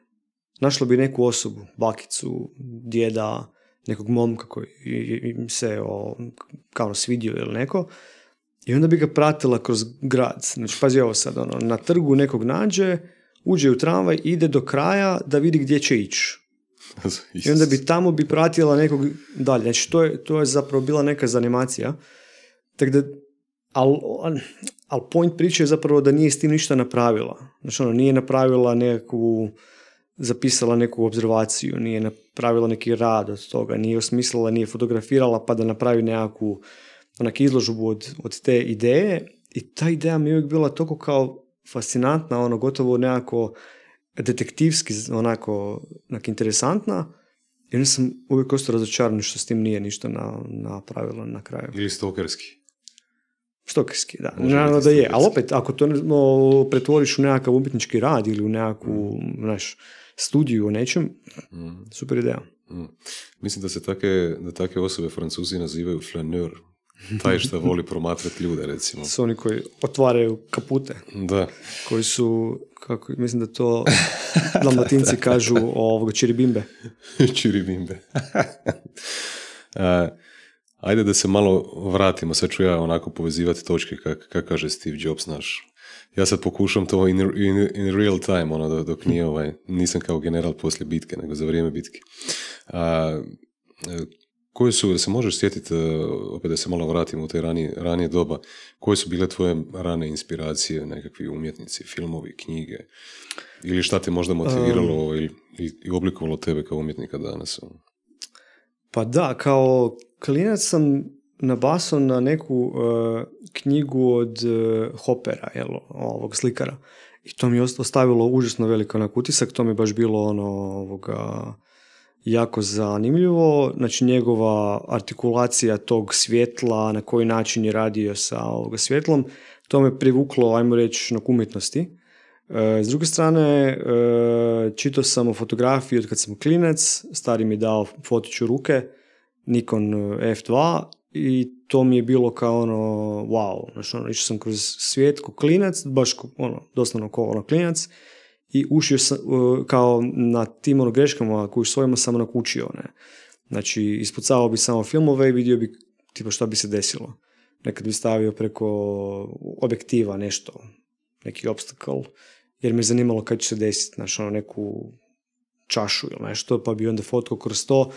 Našla bi neku osobu, bakicu, djeda, nekog momka koji im se o, kao svidio ili neko, i onda bi ga pratila kroz grad. Znači, pazi ovo sad, ono, na trgu nekog nađe, uđe u tramvaj, ide do kraja da vidi gdje će ići. I onda bi tamo bi pratila nekog dalje. Znači, to je, to je zapravo bila neka zanimacija. Tako da, ali al point priče je zapravo da nije s tim ništa napravila. Znači, ono, nije napravila nekakvu zapisala neku observaciju, nije napravila neki rad od toga, nije osmislila, nije fotografirala pa da napravi nekakvu onak izložbu od, od te ideje i ta ideja mi je uvijek bila toliko kao fascinantna, ono gotovo nekako detektivski onako, interesantna i onda sam uvijek ostao razočaran što s tim nije ništa napravilo na, kraju. Ili stokerski. Stokerski, da. Naravno da je, ali opet, ako to no, pretvoriš u nekakav umjetnički rad ili u nekakvu, mm. znaš, studiju o nečem, mm. super ideja. Mm. Mislim da se take, da take osobe francuzi nazivaju flaneur, taj što voli promatrati ljude, recimo. Su oni koji otvaraju kapute. Da. Koji su, kako, mislim da to dalmatinci kažu ovoga čiribimbe. čiribimbe. ajde da se malo vratimo, sad ću ja onako povezivati točke, kako kak kaže Steve Jobs naš ja sad pokušam to in, in, in real time, ono, dok nije ovaj, nisam kao general poslije bitke, nego za vrijeme bitke. A, e, koje su, se možeš sjetiti, e, opet da se malo vratim u te ranije, doba, koje su bile tvoje rane inspiracije, nekakvi umjetnici, filmovi, knjige? Ili šta te možda motiviralo ili, ovaj, i oblikovalo tebe kao umjetnika danas? Ono? Pa da, kao klinac sam nabasao na neku e, knjigu od uh, e, Hopera, jel, ovog slikara. I to mi je ostavilo užasno velik onak utisak, to mi je baš bilo ono ovoga jako zanimljivo, znači njegova artikulacija tog svjetla, na koji način je radio sa ovoga svjetlom, to me privuklo, ajmo reći, na umjetnosti. E, s druge strane, čito čitao sam o fotografiji od kad sam klinec, stari mi je dao fotiću ruke, Nikon F2 i to mi je bilo kao ono, wow, znači ono, išao sam kroz svijet ko klinac, baš ono, doslovno ko ono klinac i ušio sam, e, kao na tim ono greškama koju svojima sam na ne. Znači, ispucavao bi samo filmove i vidio bi tipa šta bi se desilo. Nekad bi stavio preko objektiva nešto, neki obstakl, jer me je zanimalo kad će se desiti, znači ono neku čašu ili nešto, pa bi onda fotkao kroz to,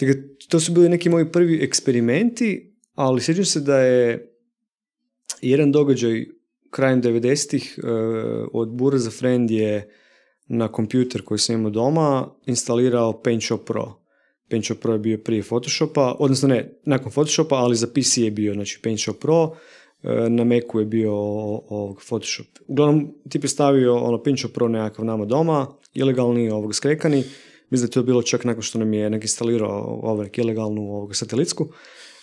Dakle, to su bili neki moji prvi eksperimenti, ali sjećam se da je jedan događaj krajem 90-ih uh, eh, od za Friend je na kompjuter koji sam imao doma instalirao Paint Pro. Paint Pro je bio prije Photoshopa, odnosno ne, nakon Photoshopa, ali za PC je bio, znači Paint Pro, eh, na Macu je bio ovog Photoshop. Uglavnom, ti je stavio ono Paint Pro nekakav nama doma, ilegalni, ovog skrekani, mislim da je to bilo čak nakon što nam je nek instalirao ovak ilegalnu ovoga satelitsku,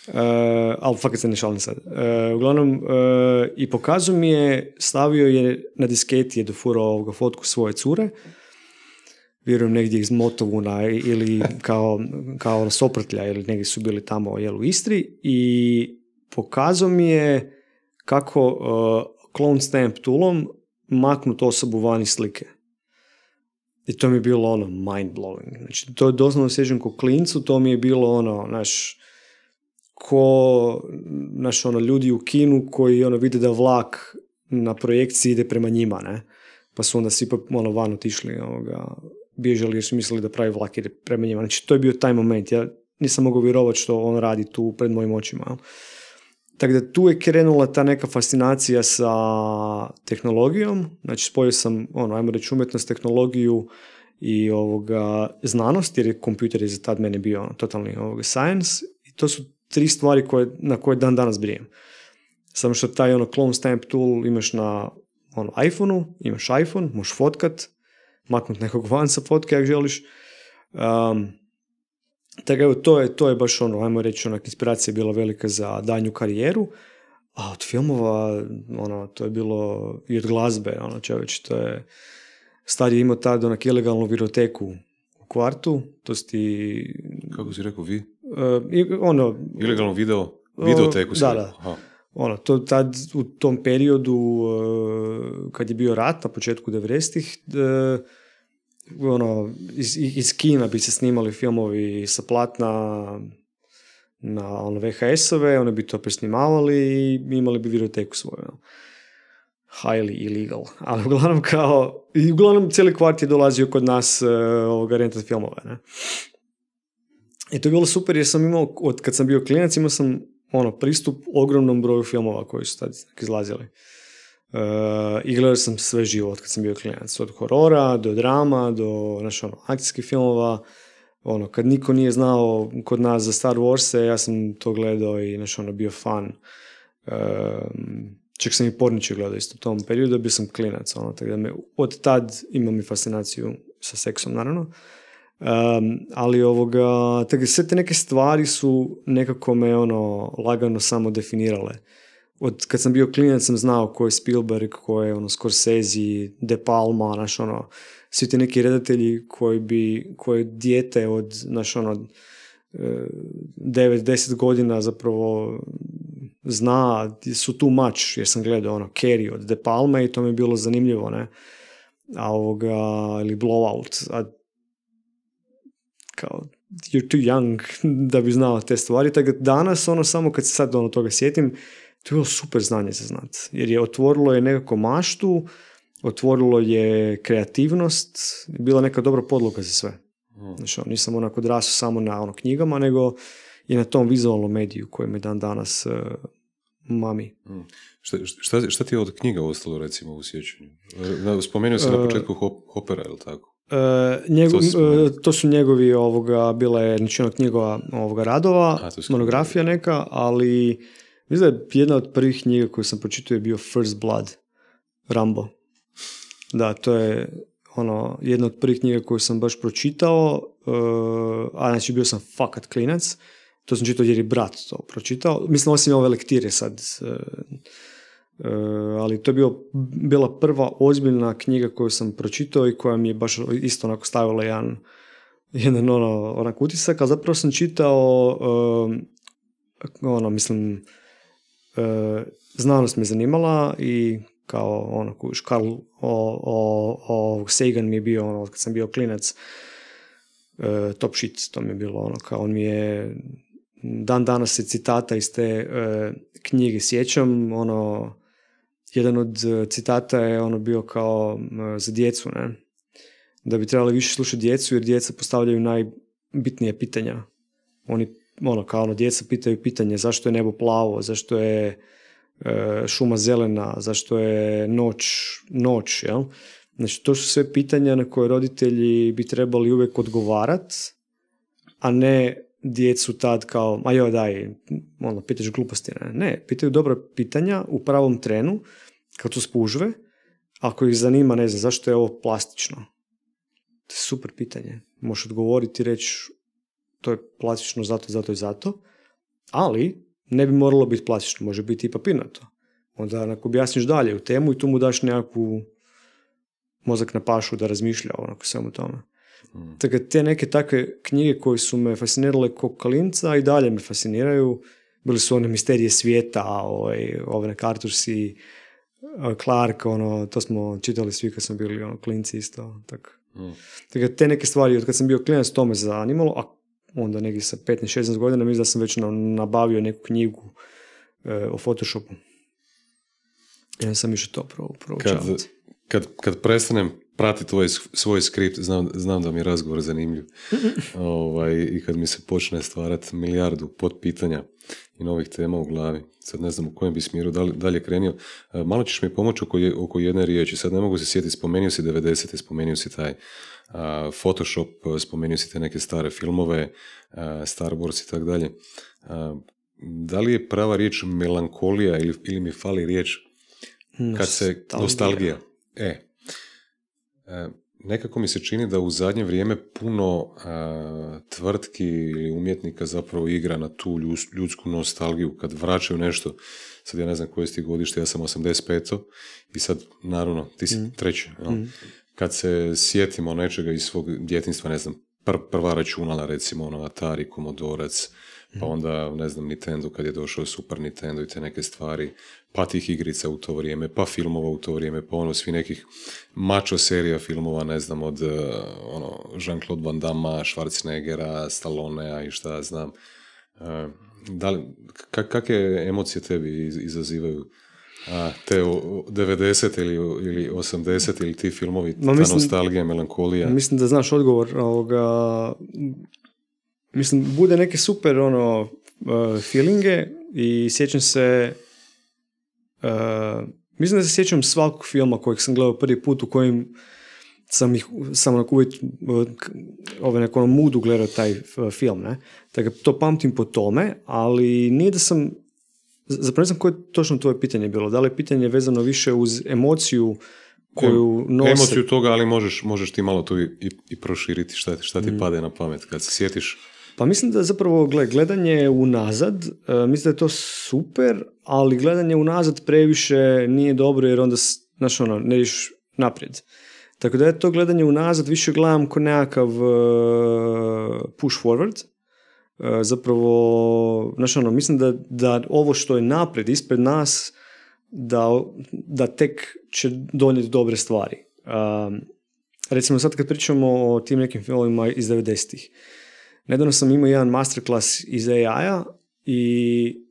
Uh, ali fakat se ne šalim sad. Uh, uglavnom, eh, i pokazao mi je, stavio je na disketi je dofurao ovoga fotku svoje cure, vjerujem negdje iz Motovuna ili kao, kao ono Soprtlja ili negdje su bili tamo jel, u Istri i pokazao mi je kako uh, clone stamp toolom maknut osobu vani slike. I to mi je bilo ono mind blowing. Znači, to doslovno osjećam ko klincu, to mi je bilo ono, naš, ko, naš, ono, ljudi u kinu koji, ono, vide da vlak na projekciji ide prema njima, ne? Pa su onda svi, malo pa, ono, van otišli, ovoga, bježali jer su mislili da pravi vlak ide prema njima. Znači, to je bio taj moment. Ja nisam mogao vjerovati što on radi tu pred mojim očima. Tako da tu je krenula ta neka fascinacija sa tehnologijom, znači spojio sam, ono, ajmo reći umjetnost, tehnologiju i ovoga, znanost, jer je kompjuter je za tad meni bio ono, totalni ovoga, science i to su tri stvari koje, na koje dan danas brijem. Samo što taj ono clone stamp tool imaš na ono, iphone imaš iPhone, možeš fotkat, maknut nekog van sa fotke ako želiš. Tako evo, to je, to je baš ono, ajmo reći, onak, inspiracija je bila velika za danju karijeru, a od filmova, ono, to je bilo i od glazbe, ono, čovječ, to je, star je imao tad onak ilegalnu viroteku u kvartu, to si ti... Kako si rekao, vi? Uh, ono... Ilegalno video, videoteku si da, da. Ono, to tad u tom periodu eh, kad je bio rat na početku 90-ih, ono, iz, Kina bi se snimali filmovi sa platna na ono, VHS-ove, oni bi to presnimavali i imali bi videoteku svoju. Highly illegal. Ali uglavnom kao, i uglavnom cijeli kvart je dolazio kod nas uh, ovoga rentat filmove. Ne? I to je bilo super jer sam imao, od kad sam bio klinac, imao sam ono, pristup ogromnom broju filmova koji su tad izlazili. Uh, I gledao sam sve život kad sam bio klijenac. Od horora do drama, do znači, akcijskih filmova. Ono, kad niko nije znao kod nas za Star Wars, ja sam to gledao i znači, ono, bio fan. Uh, čak sam i porniče gledao isto u tom periodu, bio sam klinac. Ono, da me, od tad imam i fascinaciju sa seksom, naravno. ali ovoga, tako, sve te neke stvari su nekako me ono lagano samo definirale od kad sam bio klinac sam znao ko je Spielberg, ko je ono Scorsese, De Palma, naš ono, svi ti neki redatelji koji bi, koje dijete od, naš ono, 9-10 e, godina zapravo zna, su tu mač, jer sam gledao ono Carrie od De Palma i to mi je bilo zanimljivo, ne, a ovoga, ili Blowout, a kao, you're too young da bi znao te stvari, tako danas ono samo kad se sad ono toga sjetim, to je bilo super znanje za znat, jer je otvorilo je nekako maštu, otvorilo je kreativnost, bila neka dobra podloga za sve. Znači, nisam onako odrasao samo na ono knjigama, nego i na tom vizualnom mediju koji me dan danas e, mami. Mhm. Šta, ti je od knjiga ostalo recimo u sjećanju? E, spomenuo se uh, na e, početku hop, Hopera, je tako? njegov, to, su njegovi ovoga, bila je znači, ono, knjigova ovoga radova, A, monografija neka, ali Mislim da je jedna od prvih knjiga koju sam pročitao je bio First Blood, Rambo. Da, to je ono, jedna od prvih knjiga koju sam baš pročitao, eh, a znači bio sam fakat klinac, to sam čitao jer je brat to pročitao, mislim osim ove lektire sad, eh, eh, ali to je bila prva ozbiljna knjiga koju sam pročitao i koja mi je baš isto onako stavila jedan, jedan ono, onak utisak, A zapravo sam čitao, ono, mislim, E, znanost me zanimala i kao ono kuš, Karl o, o, Sagan mi je bio ono, kad sam bio klinac e, top shit, to mi je bilo ono kao on mi je dan danas se citata iz te e, knjige sjećam, ono jedan od citata je ono bio kao za djecu, ne? Da bi trebali više slušati djecu jer djeca postavljaju najbitnija pitanja. Oni ono kao ono, djeca pitaju pitanje zašto je nebo plavo, zašto je e, šuma zelena, zašto je noć, noć, jel? Znači, to su sve pitanja na koje roditelji bi trebali uvijek odgovarat, a ne djecu tad kao, ma joj daj, ono, pitaš gluposti. Ne, pitaju dobra pitanja u pravom trenu, kad su spužve, ako ih zanima, ne znam, zašto je ovo plastično? To je super pitanje. Možeš odgovoriti i reći, to je plastično zato, zato i zato, ali ne bi moralo biti plastično, može biti i papirnato. Onda ako objasniš dalje u temu i tu mu daš nekakvu mozak na pašu da razmišlja onako samo tome. Mm. Tako dakle, te neke takve knjige koje su me fascinirale ko kalinca i dalje me fasciniraju. Bili su one misterije svijeta, ovaj, ove na Kartursi, eh, Clark, ono, to smo čitali svi kad smo bili ono, klinci isto. Tako. Hmm. Dakle, te neke stvari, od kad sam bio klinac, to me zanimalo, a onda negdje sa 15-16 godina, mislim da sam već nabavio neku knjigu eh, o Photoshopu. Ja sam išao to prvo, Kad, kad, kad prestanem pratiti tvoj, ovaj svoj skript, znam, znam da mi je razgovor zanimljiv. ovaj, I kad mi se počne stvarati milijardu potpitanja i novih tema u glavi. Sad ne znam u kojem bi smjeru dalje, krenio. Eh, malo ćeš mi pomoći oko, oko jedne riječi. Sad ne mogu se sjetiti, spomenuo si 90. spomenuo si taj Photoshop, e, spomenuo si te neke stare filmove, e, Star Wars i tako dalje. Da li je prava riječ melankolija ili, ili mi fali riječ kad se nostalgija? E, e, nekako mi se čini da u zadnje vrijeme puno tvrtki ili umjetnika zapravo igra na tu ljudsku nostalgiju kad vraćaju nešto. Sad ja ne znam koje ste godište, ja sam 85 i sad naravno ti si mm. treći. No? kad se sjetimo nečega iz svog djetinstva, ne znam, prva računala recimo ono Atari, Komodorac, pa mhm. onda, ne znam, Nintendo kad je došao Super Nintendo i te neke stvari, pa tih igrica u to vrijeme, pa filmova u to vrijeme, pa ono svi nekih mačo serija filmova, ne znam, od eh, ono, Jean-Claude Van Damme, Schwarzeneggera, Stallonea i šta znam. Eh, da li, kakve emocije tebi izazivaju a, te 90 ili, ili 80 ili ti filmovi, ta mislim, nostalgija, melankolija. Mislim da znaš odgovor. Ovoga, mislim, bude neke super ono, e, feelinge i sjećam se e, mislim da se sjećam svakog filma kojeg sam gledao prvi put u kojem sam ih samo na uvijek e, ovaj nekom ono mudu gledao taj film, ne? Tako to pamtim po tome, ali nije da sam Zapravo ne znam koje je točno tvoje pitanje bilo. Da li je pitanje vezano više uz emociju koju nose... Emociju toga, ali možeš, možeš ti malo to i, i proširiti šta, šta ti mm. pade na pamet kad se sjetiš. Pa mislim da zapravo gledanje unazad, e, mislim da je to super, ali gledanje unazad previše nije dobro jer onda, znaš ono, ne iš naprijed. Tako da je to gledanje unazad više gledam kao nekakav e, push forward, E, zapravo, znaš ono, mislim da, da ovo što je napred ispred nas, da, da tek će donijeti dobre stvari. Um, recimo sad kad pričamo o tim nekim filmovima iz 90-ih, nedavno sam imao jedan masterclass iz AI-a i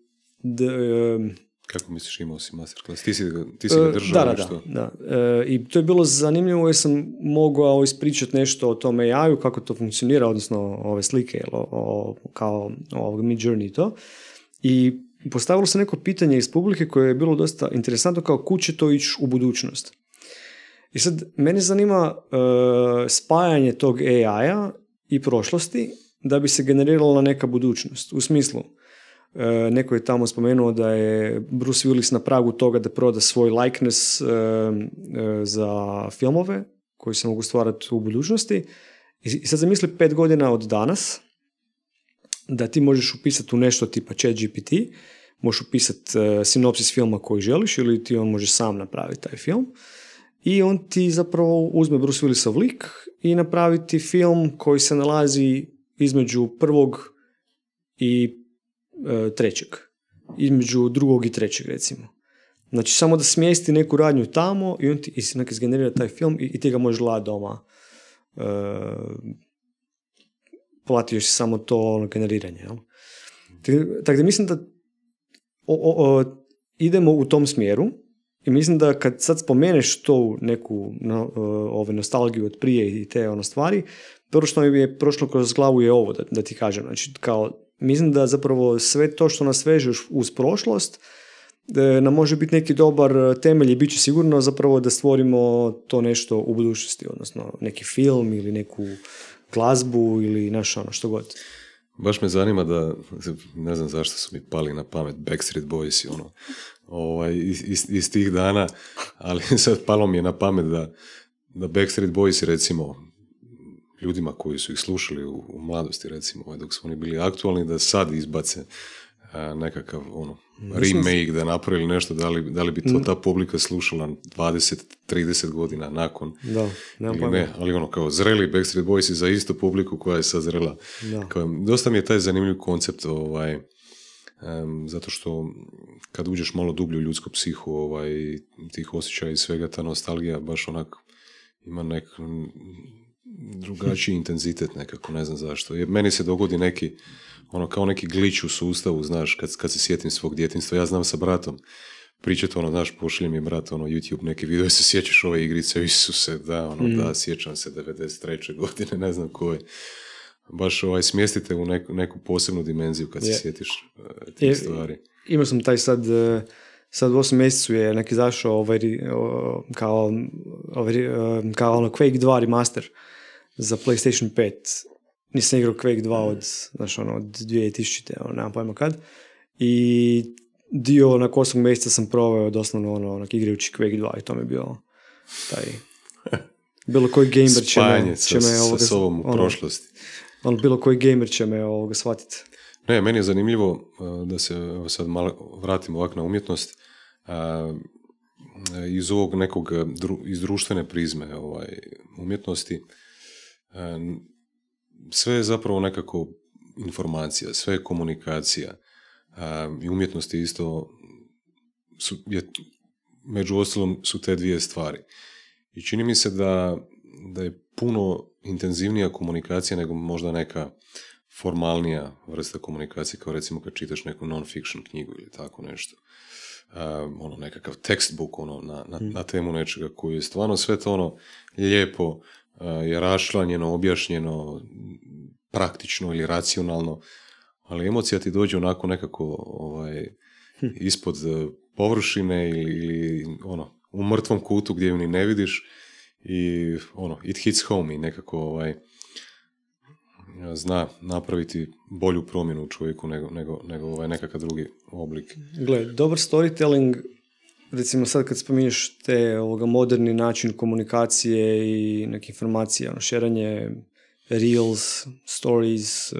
kako misliš imao si masterclass? Ti si, ti si e, ga držao da, Da, da. E, I to je bilo zanimljivo jer sam mogao ispričati nešto o tome u kako to funkcionira, odnosno ove slike, o, o, kao ovog Mid Journey i to. I postavilo se neko pitanje iz publike koje je bilo dosta interesantno kao kud će to ići u budućnost. I sad, mene zanima e, spajanje tog AI-a i prošlosti da bi se generirala neka budućnost. U smislu, E, neko je tamo spomenuo da je Bruce Willis na pragu toga da proda svoj likeness e, e, za filmove koji se mogu stvarati u budućnosti. I sad zamisli pet godina od danas da ti možeš upisati u nešto tipa chat GPT, možeš upisati sinopsis filma koji želiš ili ti on može sam napraviti taj film. I on ti zapravo uzme Bruce Willisov lik i napraviti film koji se nalazi između prvog i E, trećeg. Između drugog i trećeg recimo. Znači samo da smjesti neku radnju tamo i on ti izgenerira taj film i, ti ga možeš gledati doma. E, platio si samo to ono, generiranje. Jel? Tako da mislim da idemo u tom smjeru i mislim da kad sad spomeneš to neku e, ove nostalgiju od prije i te ono stvari, prvo što mi je prošlo kroz glavu je ovo da, da ti kažem. Znači kao Mislim da zapravo sve to što nas veže uz prošlost e, nam može biti neki dobar e, temelj i bit će sigurno zapravo da stvorimo to nešto u budućnosti, odnosno neki film ili neku glazbu ili naš ono što god. Baš me zanima da, ne znam zašto su mi pali na pamet Backstreet Boys i ono, ovaj, iz, iz tih dana, ali sad palo mi je na pamet da, da Backstreet Boys recimo ljudima koji su ih slušali u, mladosti, recimo, ovaj, dok su oni bili aktualni, da sad izbace e, nekakav ono, remake, da napravili nešto, da li, da bi to mm. ta publika slušala 20-30 godina nakon da, ili ne, ali ono kao zreli Backstreet Boys za istu publiku koja je sazrela. zrela. dosta mi je taj zanimljiv koncept ovaj, zato što kad uđeš malo dublje u ljudsku psihu ovaj, tih osjećaja i svega, ta nostalgija baš onak ima nek, drugačiji intenzitet nekako, ne znam zašto. meni se dogodi neki, ono kao neki glič u sustavu, znaš, kad, kad se sjetim svog djetinstva, ja znam sa bratom pričati, ono, znaš, pošli mi brat, ono, YouTube neki video, se sjećaš ove igrice, Isuse, da, ono, da, mm. sjećam se 93. godine, ne znam koje. Baš ovaj, smjestite u neku, neku posebnu dimenziju kad se yeah. sjetiš uh, stvari. Imao sam taj sad, e, sad u osam mjesecu je neki zašao ovaj, kao, ovaj, e, kao ono Quake 2 remaster za PlayStation 5. Nisam igrao Quake 2 od, znaš, ono, od 2000-te, ono, nemam pojma kad. I dio na osmog mjeseca sam proveo doslovno ono, onak igrajući Quake 2 i to mi je bio taj... Bilo koji gamer će me... Će me sa sobom u ono, prošlosti. Ono, bilo koji gamer će me ovoga shvatiti. Ne, meni je zanimljivo e, da se sad malo vratim ovak na umjetnost. E, iz ovog nekog, iz društvene prizme ovaj, umjetnosti, E, sve je zapravo nekako informacija, sve je komunikacija e, i umjetnosti isto su, je, među ostalom su te dvije stvari. I čini mi se da, da je puno intenzivnija komunikacija nego možda neka formalnija vrsta komunikacije kao recimo kad čitaš neku non-fiction knjigu ili tako nešto. E, ono nekakav textbook ono, na, na, mm. na, temu nečega koji je stvarno sve to ono lijepo Eh, je rašlanjeno, objašnjeno, praktično ili racionalno, ali emocija ti dođe onako nekako ovaj, hm. ispod eh, površine ili, ili ono, u mrtvom kutu gdje ju ni ne vidiš i ono, it hits home i nekako ovaj, zna napraviti bolju promjenu u čovjeku nego, nego, nego ovaj nekakav drugi oblik. Gle, dobar storytelling recimo sad kad spominješ te ovoga, moderni način komunikacije i neke informacije, ono, šeranje reels, stories, e,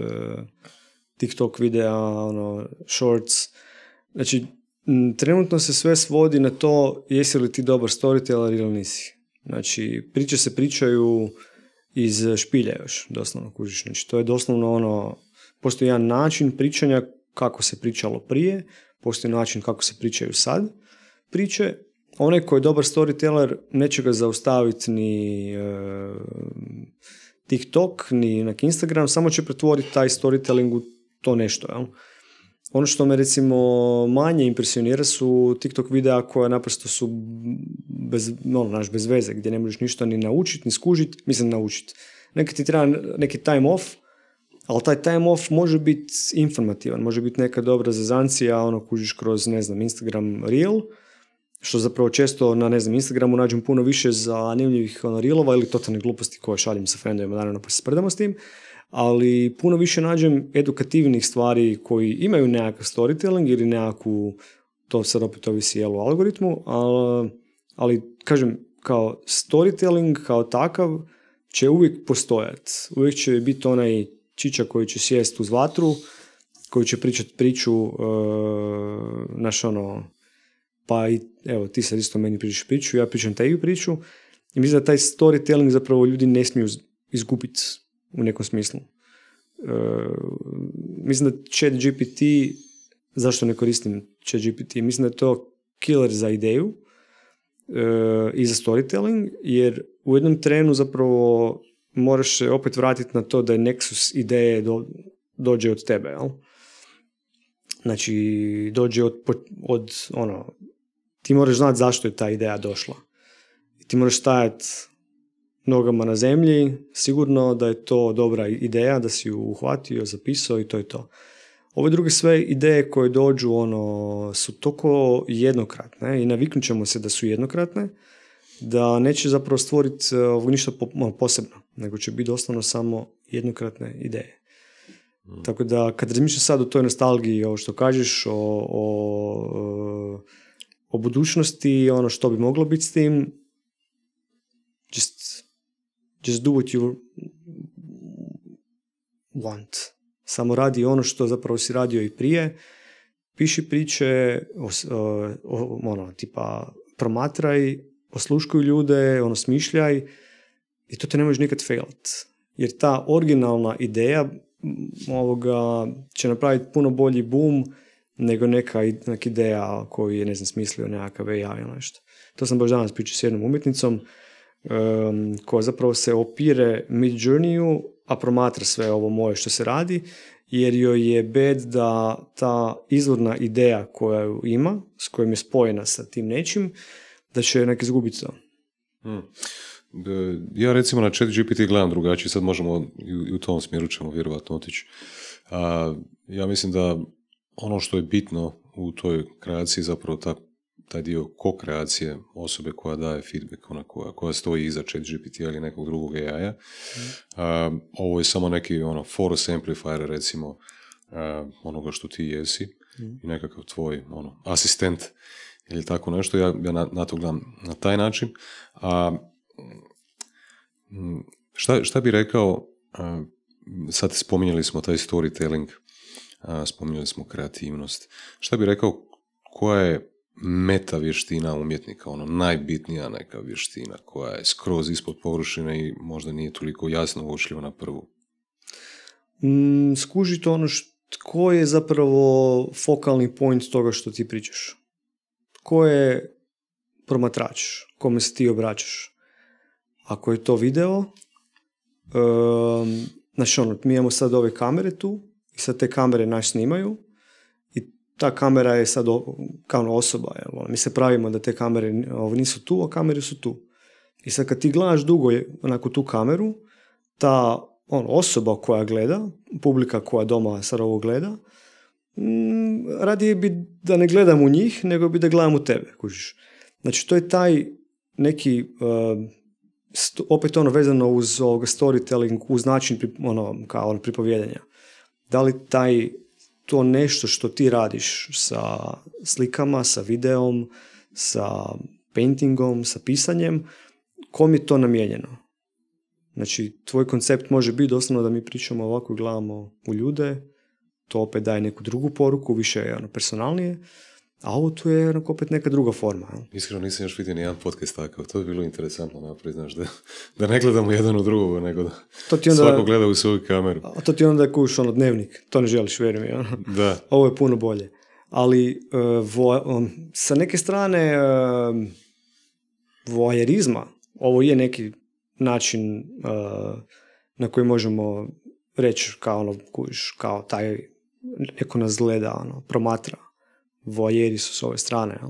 TikTok videa, ono, shorts, znači trenutno se sve svodi na to jesi li ti dobar storyteller ili nisi. Znači, priče se pričaju iz špilja još, doslovno kužiš. Znači, to je doslovno ono, postoji jedan način pričanja kako se pričalo prije, postoji način kako se pričaju sad priče, onaj koji je dobar storyteller neće ga zaustaviti ni e, TikTok, ni na Instagram, samo će pretvoriti taj storytelling u to nešto. Jel? Ono što me recimo manje impresionira su TikTok videa koja naprosto su bez, no, naš bez veze, gdje ne možeš ništa ni naučiti, ni skužiti, mislim naučiti. Neki ti treba neki time off, ali taj time off može biti informativan, može biti neka dobra zazancija, ono kužiš kroz, ne znam, Instagram Reel, što zapravo često na ne znam, Instagramu nađem puno više zanimljivih ono, realova ili totalne gluposti koje šaljem sa frendovima naravno pa se sprdamo s tim, ali puno više nađem edukativnih stvari koji imaju nekakav storytelling ili nekakvu, to sad opet ovisi jel algoritmu, ali, ali kažem, kao storytelling kao takav će uvijek postojati. Uvijek će biti onaj čiča koji će sjest uz vatru, koji će pričat priču, uh, naš ono, pa i, evo, ti sad isto meni pričaš priču, ja pričam tebi priču i mislim da taj storytelling zapravo ljudi ne smiju izgubiti u nekom smislu. E, mislim da chat GPT, zašto ne koristim chat GPT, mislim da je to killer za ideju e, i za storytelling, jer u jednom trenu zapravo moraš se opet vratiti na to da je nexus ideje dođe od tebe, jel? Znači, dođe od, od ono, ti moraš znati zašto je ta ideja došla. Ti moraš stajati nogama na zemlji, sigurno da je to dobra ideja, da si ju uhvatio, zapisao i to je to. Ove druge sve ideje koje dođu ono, su toko jednokratne i naviknut ćemo se da su jednokratne, da neće zapravo stvoriti e, ništa ono, posebno, nego će biti doslovno samo jednokratne ideje. Mm. Tako da kad razmišljaš sad o toj nostalgiji, ovo što kažeš, o, o e, o budućnosti i ono što bi moglo biti s tim, just, just do what you want. Samo radi ono što zapravo si radio i prije, piši priče, o, o, ono, tipa promatraj, osluškuj ljude, ono, smišljaj i to te ne možeš nikad failat. Jer ta originalna ideja ovoga će napraviti puno bolji boom nego neka, ideja koju je, ne znam, smislio nekakav AI ili nešto. To sam baš danas pričao s jednom umjetnicom koja zapravo se opire mid journeyu, a promatra sve ovo moje što se radi, jer joj je bed da ta izvorna ideja koja ima, s kojom je spojena sa tim nečim, da će neke izgubiti to. Hmm. E, ja recimo na chat GPT gledam drugačije, sad možemo i u tom smjeru ćemo vjerovatno otići. Ja mislim da ono što je bitno u toj kreaciji zapravo ta, taj dio ko-kreacije osobe koja daje feedback, ona koja, stoji iza chat GPT ili nekog drugog AI-a. Mhm. ovo je samo neki ono, force amplifier recimo onoga što ti jesi mhm. i nekakav tvoj ono, asistent ili tako nešto. Ja, ja na, na to gledam na taj način. A, šta, šta bi rekao, sad spominjali smo taj storytelling spominjali smo kreativnost. Šta bi rekao, koja je meta vještina umjetnika, ono najbitnija neka vještina koja je skroz ispod površine i možda nije toliko jasno uočljiva na prvu? Mm, skužite ono što je zapravo fokalni point toga što ti pričaš? Ko je promatrač? Kome se ti obraćaš? Ako je to video, ehm, znači ono, mi imamo sad ove kamere tu, i sad te kamere naš snimaju i ta kamera je sad kao ono osoba. Ono, mi se pravimo da te kamere nisu tu, a kamere su tu. I sad kad ti gledaš dugo onako tu kameru, ta on, osoba koja gleda, publika koja doma sad ovo gleda, mm, radije bi da ne gledam u njih, nego bi da gledam u tebe. Kužiš. Znači, to je taj neki, uh, opet ono vezano uz ovoga storytelling, uz način ono, kao ono, pripovjedanja da li taj, to nešto što ti radiš sa slikama, sa videom, sa paintingom, sa pisanjem, kom je to namijenjeno? Znači, tvoj koncept može biti doslovno da mi pričamo ovako i gledamo u ljude, to opet daje neku drugu poruku, više ono personalnije, a ovo tu je opet neka druga forma. Iskreno nisam još vidio ni jedan podcast takav. To je bilo interesantno napraviti, znaš, da, da ne gledamo jedan u drugog nego da to ti onda, svako gleda u svoju kameru. A to ti onda kuš ono dnevnik. To ne želiš, vjerujem. Ono. Da. Ovo je puno bolje. Ali e, um, sa neke strane uh, e, vojerizma, ovo je neki način e, na koji možemo reći kao ono, kuš, kao taj neko nas gleda, ono, promatra vojeri su s ove strane. Jel?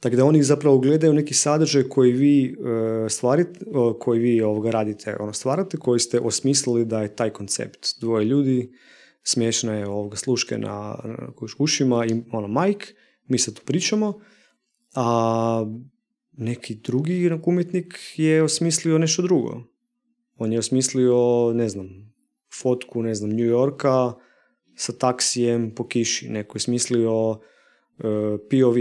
Tako da oni zapravo gledaju neki sadržaj koji vi e, stvarite, koji vi ovoga radite, ono stvarate, koji ste osmislili da je taj koncept. Dvoje ljudi, smiješne je ovoga sluške na, na ušima i ono majk, mi sad tu pričamo, a neki drugi umjetnik je osmislio nešto drugo. On je osmislio, ne znam, fotku, ne znam, New Yorka sa taksijem po kiši. Neko je smislio Eh, POV,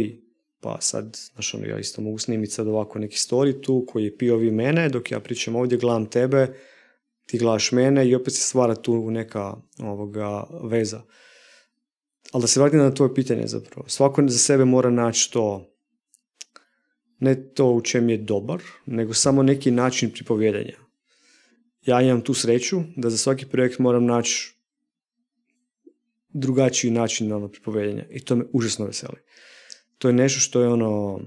pa sad, znaš ono, ja isto mogu snimiti sad ovako neki story tu koji je POV mene, dok ja pričam ovdje, gledam tebe, ti gledaš mene i opet se stvara tu neka ovoga, veza. Ali da se vratim na tvoje pitanje zapravo. Svako za sebe mora naći to, ne to u čem je dobar, nego samo neki način pripovjedanja. Ja imam tu sreću da za svaki projekt moram naći drugačiji način ono, i to me užasno veseli. To je nešto što je ono,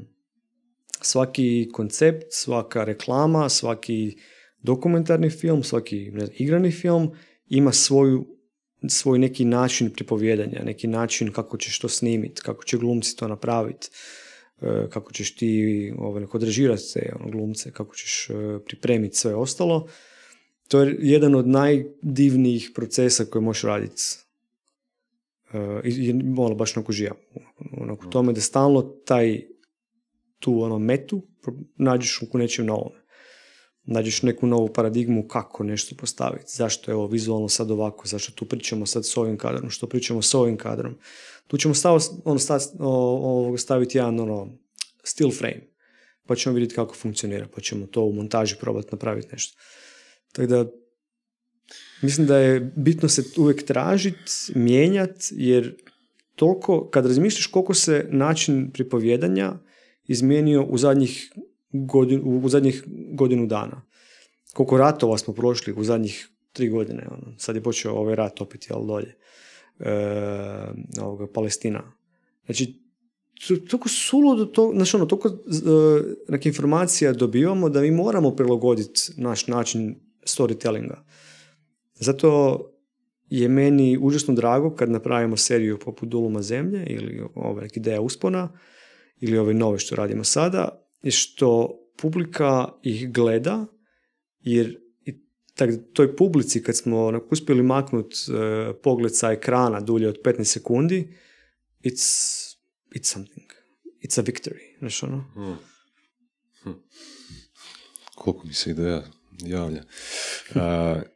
svaki koncept, svaka reklama, svaki dokumentarni film, svaki ne igrani film ima svoju, svoj neki način pripovjedanja, neki način kako ćeš to snimiti, kako će glumci to napraviti, e, kako ćeš ti ovaj, te ono, glumce, kako ćeš e, pripremiti sve ostalo. To je jedan od najdivnijih procesa koje možeš raditi i malo ono, baš onako žija onako tome da stalno taj tu ono metu nađeš u nečem novom nađeš neku novu paradigmu kako nešto postaviti zašto je ovo vizualno sad ovako zašto tu pričamo sad s ovim kadrom što pričamo s ovim kadrom tu ćemo stavo, ono, staviti jedan ono still frame pa ćemo vidjeti kako funkcionira pa ćemo to u montaži probati napraviti nešto tako da Mislim da je bitno se uvijek tražiti, mijenjati, jer toliko, kad razmišljaš koliko se način pripovjedanja izmijenio u zadnjih, godin, u zadnjih godinu dana. Koliko ratova smo prošli u zadnjih tri godine. Ono. Sad je počeo ovaj rat opet, jel, dolje. E, Palestina. Znači, toliko do to, znači ono, toliko e, informacija dobivamo da mi moramo prilagoditi naš način storytellinga. Zato je meni užasno drago kad napravimo seriju poput Duluma zemlje ili ove ideja uspona ili ove nove što radimo sada i što publika ih gleda jer toj publici kad smo uspjeli maknut e, pogled sa ekrana dulje od 15 sekundi it's, it's something it's a victory ono? hmm. Hmm. koliko mi se ideja javlja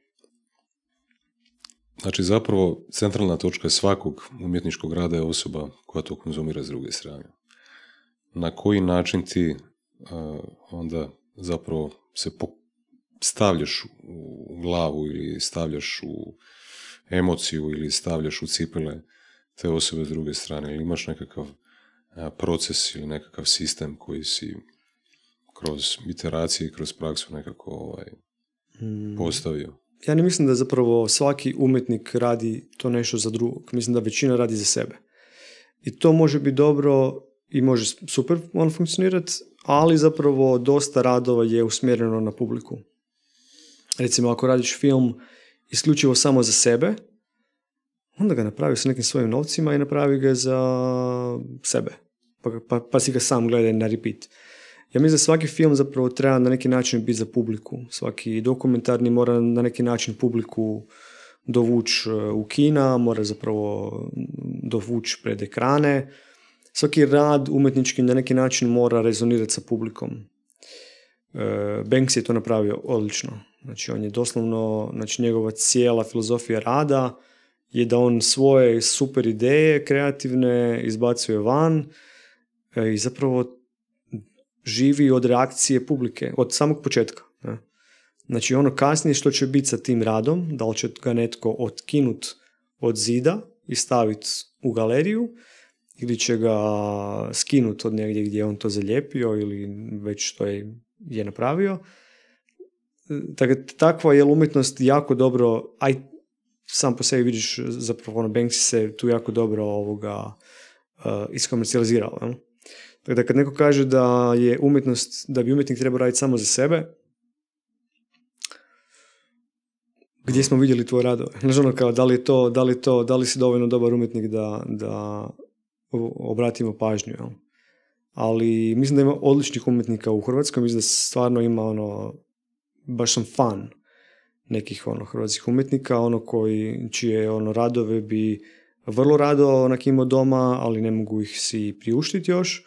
Znači zapravo centralna točka svakog umjetničkog rada je osoba koja to konzumira s druge strane. Na koji način ti e, onda zapravo se stavljaš u glavu ili stavljaš u emociju ili stavljaš u cipele te osobe s druge strane ili imaš nekakav e, proces ili nekakav sistem koji si kroz iteracije i kroz praksu nekako ovaj, mhm. postavio? ja ne mislim da zapravo svaki umjetnik radi to nešto za drugog. Mislim da većina radi za sebe. I to može biti dobro i može super on funkcionirati, ali zapravo dosta radova je usmjereno na publiku. Recimo ako radiš film isključivo samo za sebe, onda ga napravi sa nekim svojim novcima i napravi ga za sebe. Pa, pa, pa si ga sam gledaj na repeat. Ja mislim da svaki film zapravo treba na neki način biti za publiku. Svaki dokumentarni mora na neki način publiku dovući e, u kina, mora zapravo mm, dovući pred ekrane. Svaki rad umetnički na neki način mora rezonirati sa publikom. E, Banks je to napravio odlično. Znači on je doslovno, znači njegova cijela filozofija rada je da on svoje super ideje kreativne izbacuje van e, i zapravo živi od reakcije publike, od samog početka. Znači ono kasnije što će biti sa tim radom, da li će ga netko otkinut od zida i staviti u galeriju, ili će ga skinut od negdje gdje je on to zalijepio ili već što je, je napravio. Dakle, takva je umjetnost jako dobro, aj sam po sebi vidiš, zapravo ono, Banksy se tu jako dobro ovoga uh, iskomercijalizirao. Tako da kad neko kaže da je umjetnost, da bi umjetnik trebao raditi samo za sebe, gdje smo vidjeli tvoje radove? Znači ono kao, da li je to, da li to, si dovoljno dobar umjetnik da, da obratimo pažnju, jel? Ali mislim da ima odličnih umjetnika u Hrvatskoj, mislim da stvarno ima ono, baš sam fan nekih ono hrvatskih umjetnika, ono koji, čije ono radove bi vrlo rado onak imao doma, ali ne mogu ih si priuštiti još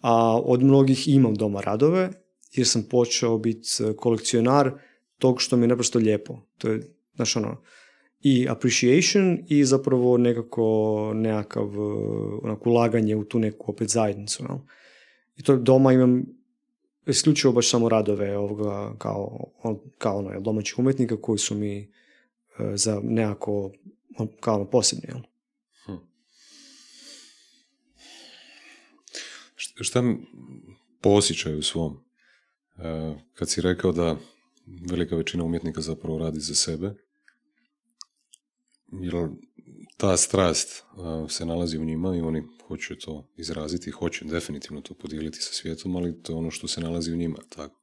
a od mnogih imam doma radove jer sam počeo biti e, kolekcionar tog što mi je naprosto lijepo. To je, znaš ono, i appreciation i zapravo nekako nekakav e, onako ulaganje u tu neku opet zajednicu. No? I to doma imam isključivo baš samo radove ovoga kao, kao ono, domaćih umjetnika koji su mi e, za nekako ono, kao ono, posebni. šta po osjećaju svom, e, kad si rekao da velika većina umjetnika zapravo radi za sebe, jer ta strast e, se nalazi u njima i oni hoće to izraziti, hoće definitivno to podijeliti sa svijetom, ali to je ono što se nalazi u njima. Tako.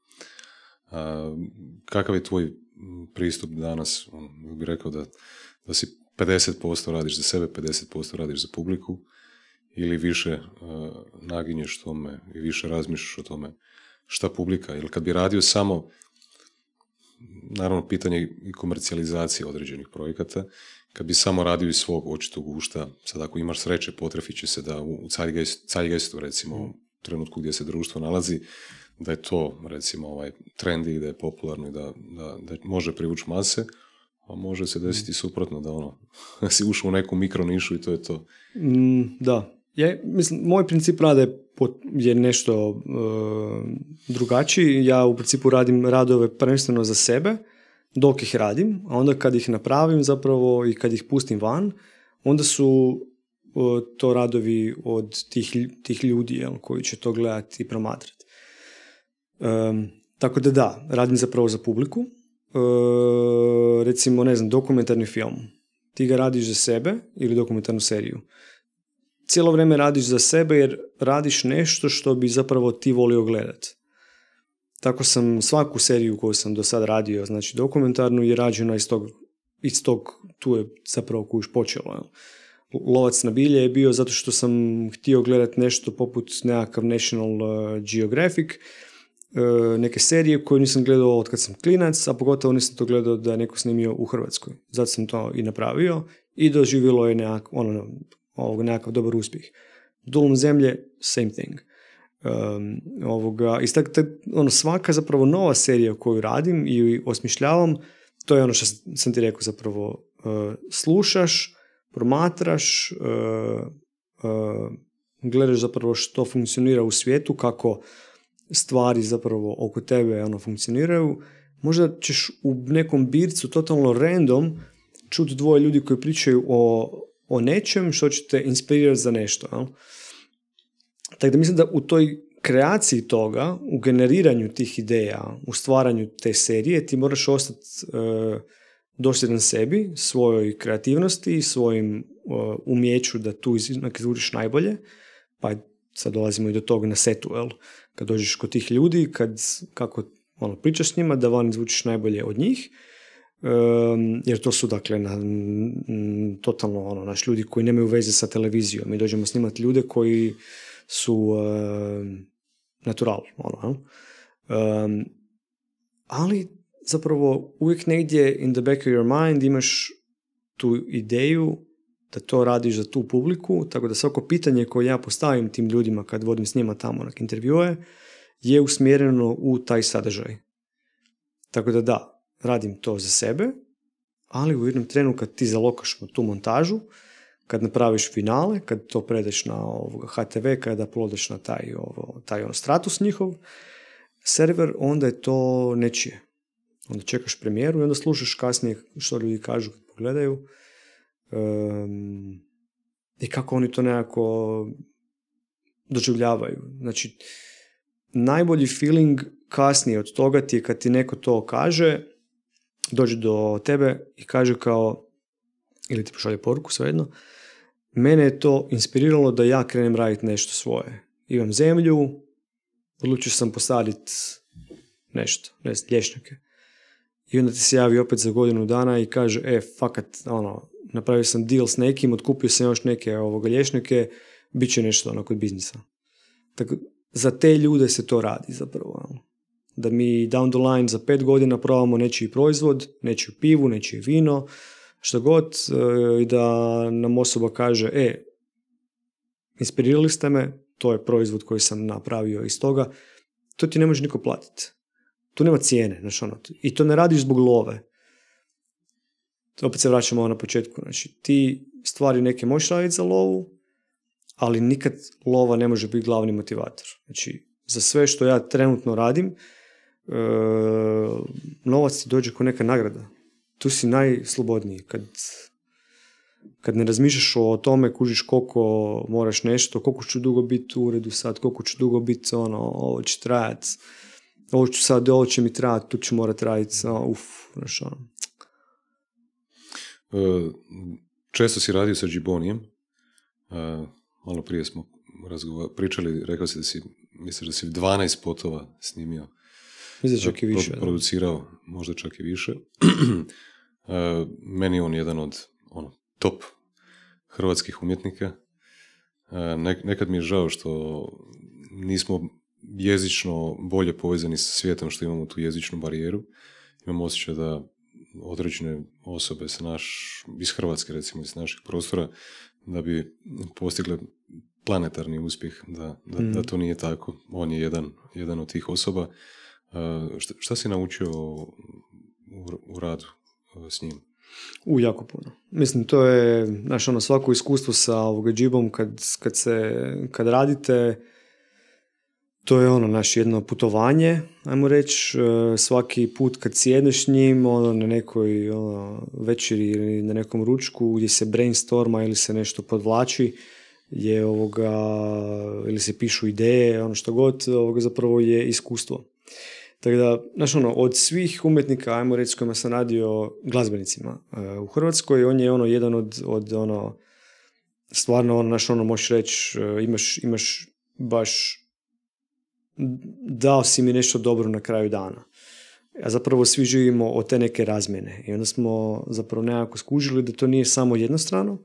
E, kakav je tvoj pristup danas? Ono, bih rekao da, da si 50% radiš za sebe, 50% radiš za publiku, ili više e, naginješ tome i više razmišljaš o tome šta publika, jer kad bi radio samo naravno pitanje i komercijalizacije određenih projekata, kad bi samo radio iz svog očitog ušta, sad ako imaš sreće, potrefit će se da u cajgestu recimo, mm. u trenutku gdje se društvo nalazi, da je to, recimo, ovaj, trendi, da je popularno i da, da, da može privući mase, a može se desiti mm. suprotno da ono, si ušao u neku mikronišu i to je to. Mm, da, je, mislim, moj princip rada je, je nešto e, drugačiji. Ja u principu radim radove prvenstveno za sebe, dok ih radim, a onda kad ih napravim zapravo i kad ih pustim van, onda su e, to radovi od tih, tih ljudi koji će to gledati i promatrati. E, tako da da, radim zapravo za publiku. recimo, ne znam, dokumentarni film. Ti ga radiš za sebe ili dokumentarnu seriju cijelo vrijeme radiš za sebe jer radiš nešto što bi zapravo ti volio gledati. Tako sam svaku seriju koju sam do sad radio, znači dokumentarnu, je rađena iz tog, iz tog tu je zapravo kuš počelo. Lovac na bilje je bio zato što sam htio gledati nešto poput nekakav National uh, Geographic, uh, neke serije koje nisam gledao od kad sam klinac, a pogotovo nisam to gledao da je neko snimio u Hrvatskoj. Zato sam to i napravio i doživjelo je nekak, ono, ovog nekakav dobar uspjeh. Dulom zemlje, same thing. ovoga, i ono, svaka zapravo nova serija koju radim i osmišljavam, to je ono što sam ti rekao zapravo, e, slušaš, promatraš, e, e, gledaš zapravo što funkcionira u svijetu, kako stvari zapravo oko tebe ono, funkcioniraju, možda ćeš u nekom bircu totalno random čuti dvoje ljudi koji pričaju o o nečem što te inspirirati za nešto. Jel? Tako da mislim da u toj kreaciji toga, u generiranju tih ideja, u stvaranju te serije, ti moraš ostati e, dosljedan sebi, svojoj kreativnosti i svojim e, umjeću da tu izvuriš najbolje. Pa sad dolazimo i do toga na setu, jel? Kad dođeš kod tih ljudi, kad kako ono, pričaš s njima, da van izvučiš najbolje od njih jer to su dakle na, totalno ono, naš ljudi koji nemaju veze sa televizijom. Mi dođemo snimati ljude koji su uh, Ono, um, ali zapravo uvijek negdje in the back of your mind imaš tu ideju da to radiš za tu publiku, tako da svako pitanje koje ja postavim tim ljudima kad vodim s njima tamo na intervjue je usmjereno u taj sadržaj. Tako da da, radim to za sebe, ali u jednom trenu kad ti zalokaš tu montažu, kad napraviš finale, kad to predeš na ovoga HTV, kada uploadaš na taj, ovo, taj on stratus njihov, server, onda je to nečije. Onda čekaš premijeru i onda slušaš kasnije što ljudi kažu kad pogledaju um, i kako oni to nekako doživljavaju. Znači, najbolji feeling kasnije od toga ti je kad ti neko to kaže, dođu do tebe i kaže kao, ili ti pošalje poruku svejedno, mene je to inspiriralo da ja krenem raditi nešto svoje. Imam zemlju, odlučio sam posaditi nešto, ne znam, lješnjake. I onda ti se javi opet za godinu dana i kaže, e, fakat, ono, napravio sam deal s nekim, otkupio sam još neke ovoga lješnjake, bit će nešto ono kod biznisa. Tako, za te ljude se to radi zapravo da mi down the line za pet godina probamo nečiji proizvod, nečiju pivu, nečije vino, što god e, i da nam osoba kaže, e, inspirirali ste me, to je proizvod koji sam napravio iz toga, to ti ne može niko platiti. Tu nema cijene, znači ono, i to ne radiš zbog love. Opet se vraćamo na početku, znači ti stvari neke možeš raditi za lovu, ali nikad lova ne može biti glavni motivator. Znači, za sve što ja trenutno radim, E, novac ti dođe kao neka nagrada. Tu si najslobodniji. Kad, kad ne razmišljaš o tome, kužiš koliko moraš nešto, koliko ću dugo biti u uredu sad, koliko ću dugo biti ono, ovo će trajati, ovo ću sad, ovo će mi trajati, tu ću morat raditi, uf, znaš ono. E, često si radio sa Džibonijem, e, malo prije smo pričali, rekao si da si, misliš da si 12 potova snimio Mislim čak i više. Producirao, možda čak i više. E, meni je on jedan od ono, top hrvatskih umjetnika. E, nekad mi je žao što nismo jezično bolje povezani sa svijetom, što imamo tu jezičnu barijeru. imamo osjećaj da određene osobe sa naš, iz Hrvatske recimo, iz naših prostora, da bi postigle planetarni uspjeh, da, da mm. to nije tako. On je jedan, jedan od tih osoba E, šta, šta si naučio u, radu e, s njim? U, jako puno. Mislim, to je, znaš, ono, svako iskustvo sa ovoga džibom kad, kad, se, kad radite, to je ono, naš jedno putovanje, ajmo reći, e, svaki put kad sjedneš njim, ono, na nekoj ono, večeri ili na nekom ručku gdje se brainstorma ili se nešto podvlači, je ovoga, ili se pišu ideje, ono što god, ovoga zapravo je iskustvo. Tako da, znaš ono, od svih umjetnika, ajmo reći s kojima sam radio glazbenicima e, u Hrvatskoj, on je ono jedan od, od ono, stvarno ono, znaš ono, možeš reći, e, imaš, imaš baš, dao si mi nešto dobro na kraju dana. A zapravo svi živimo od te neke razmjene. I onda smo zapravo nekako skužili da to nije samo jednostrano,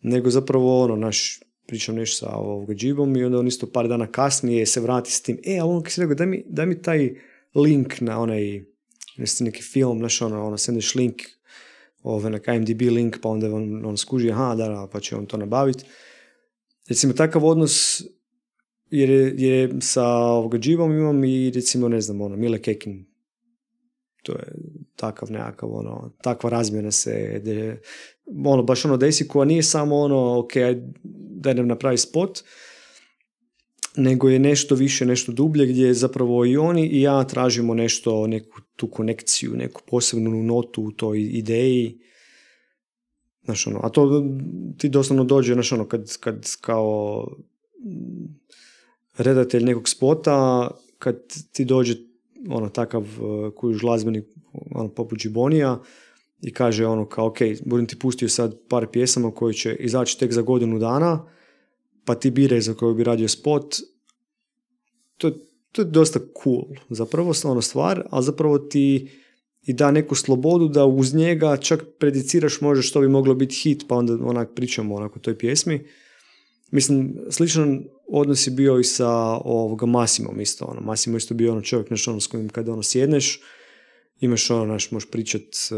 nego zapravo ono, naš, pričam nešto sa ovoga džibom i onda on isto par dana kasnije se vrati s tim, e, a on si rekao, mi, daj mi taj link na onaj, nešto neki film, znaš ono, ono, sendeš link ove, ovaj, na IMDb link, pa onda on, on skuži, aha, da, da, pa će on to nabaviti. Recimo, takav odnos jer je, je sa ovoga imam i recimo, ne znam, ono, Mile Kekin. To je takav nekakav, ono, takva razmjena se, de, ono, baš ono desi koja nije samo ono, ok, da nam napravi spot, nego je nešto više, nešto dublje gdje zapravo i oni i ja tražimo nešto, neku tu konekciju, neku posebnu notu u toj ideji. Znaš ono, a to ti doslovno dođe, znaš ono, kad, kad kao redatelj nekog spota, kad ti dođe ono takav e, koji glazbenik ono, poput Džibonija i kaže ono kao ok, budem ti pustio sad par pjesama koje će izaći tek za godinu dana, pa ti biraj za koju bi radio spot, to, to je dosta cool. Zapravo ono stvar, a zapravo ti i da neku slobodu da uz njega čak prediciraš može što bi moglo biti hit, pa onda onak pričamo onako toj pjesmi. Mislim, sličan odnos je bio i sa ovoga Masimom isto. Ono. Masimo isto bio ono čovjek naš ono s kojim kada ono sjedneš, imaš ono, naš, možeš pričat e,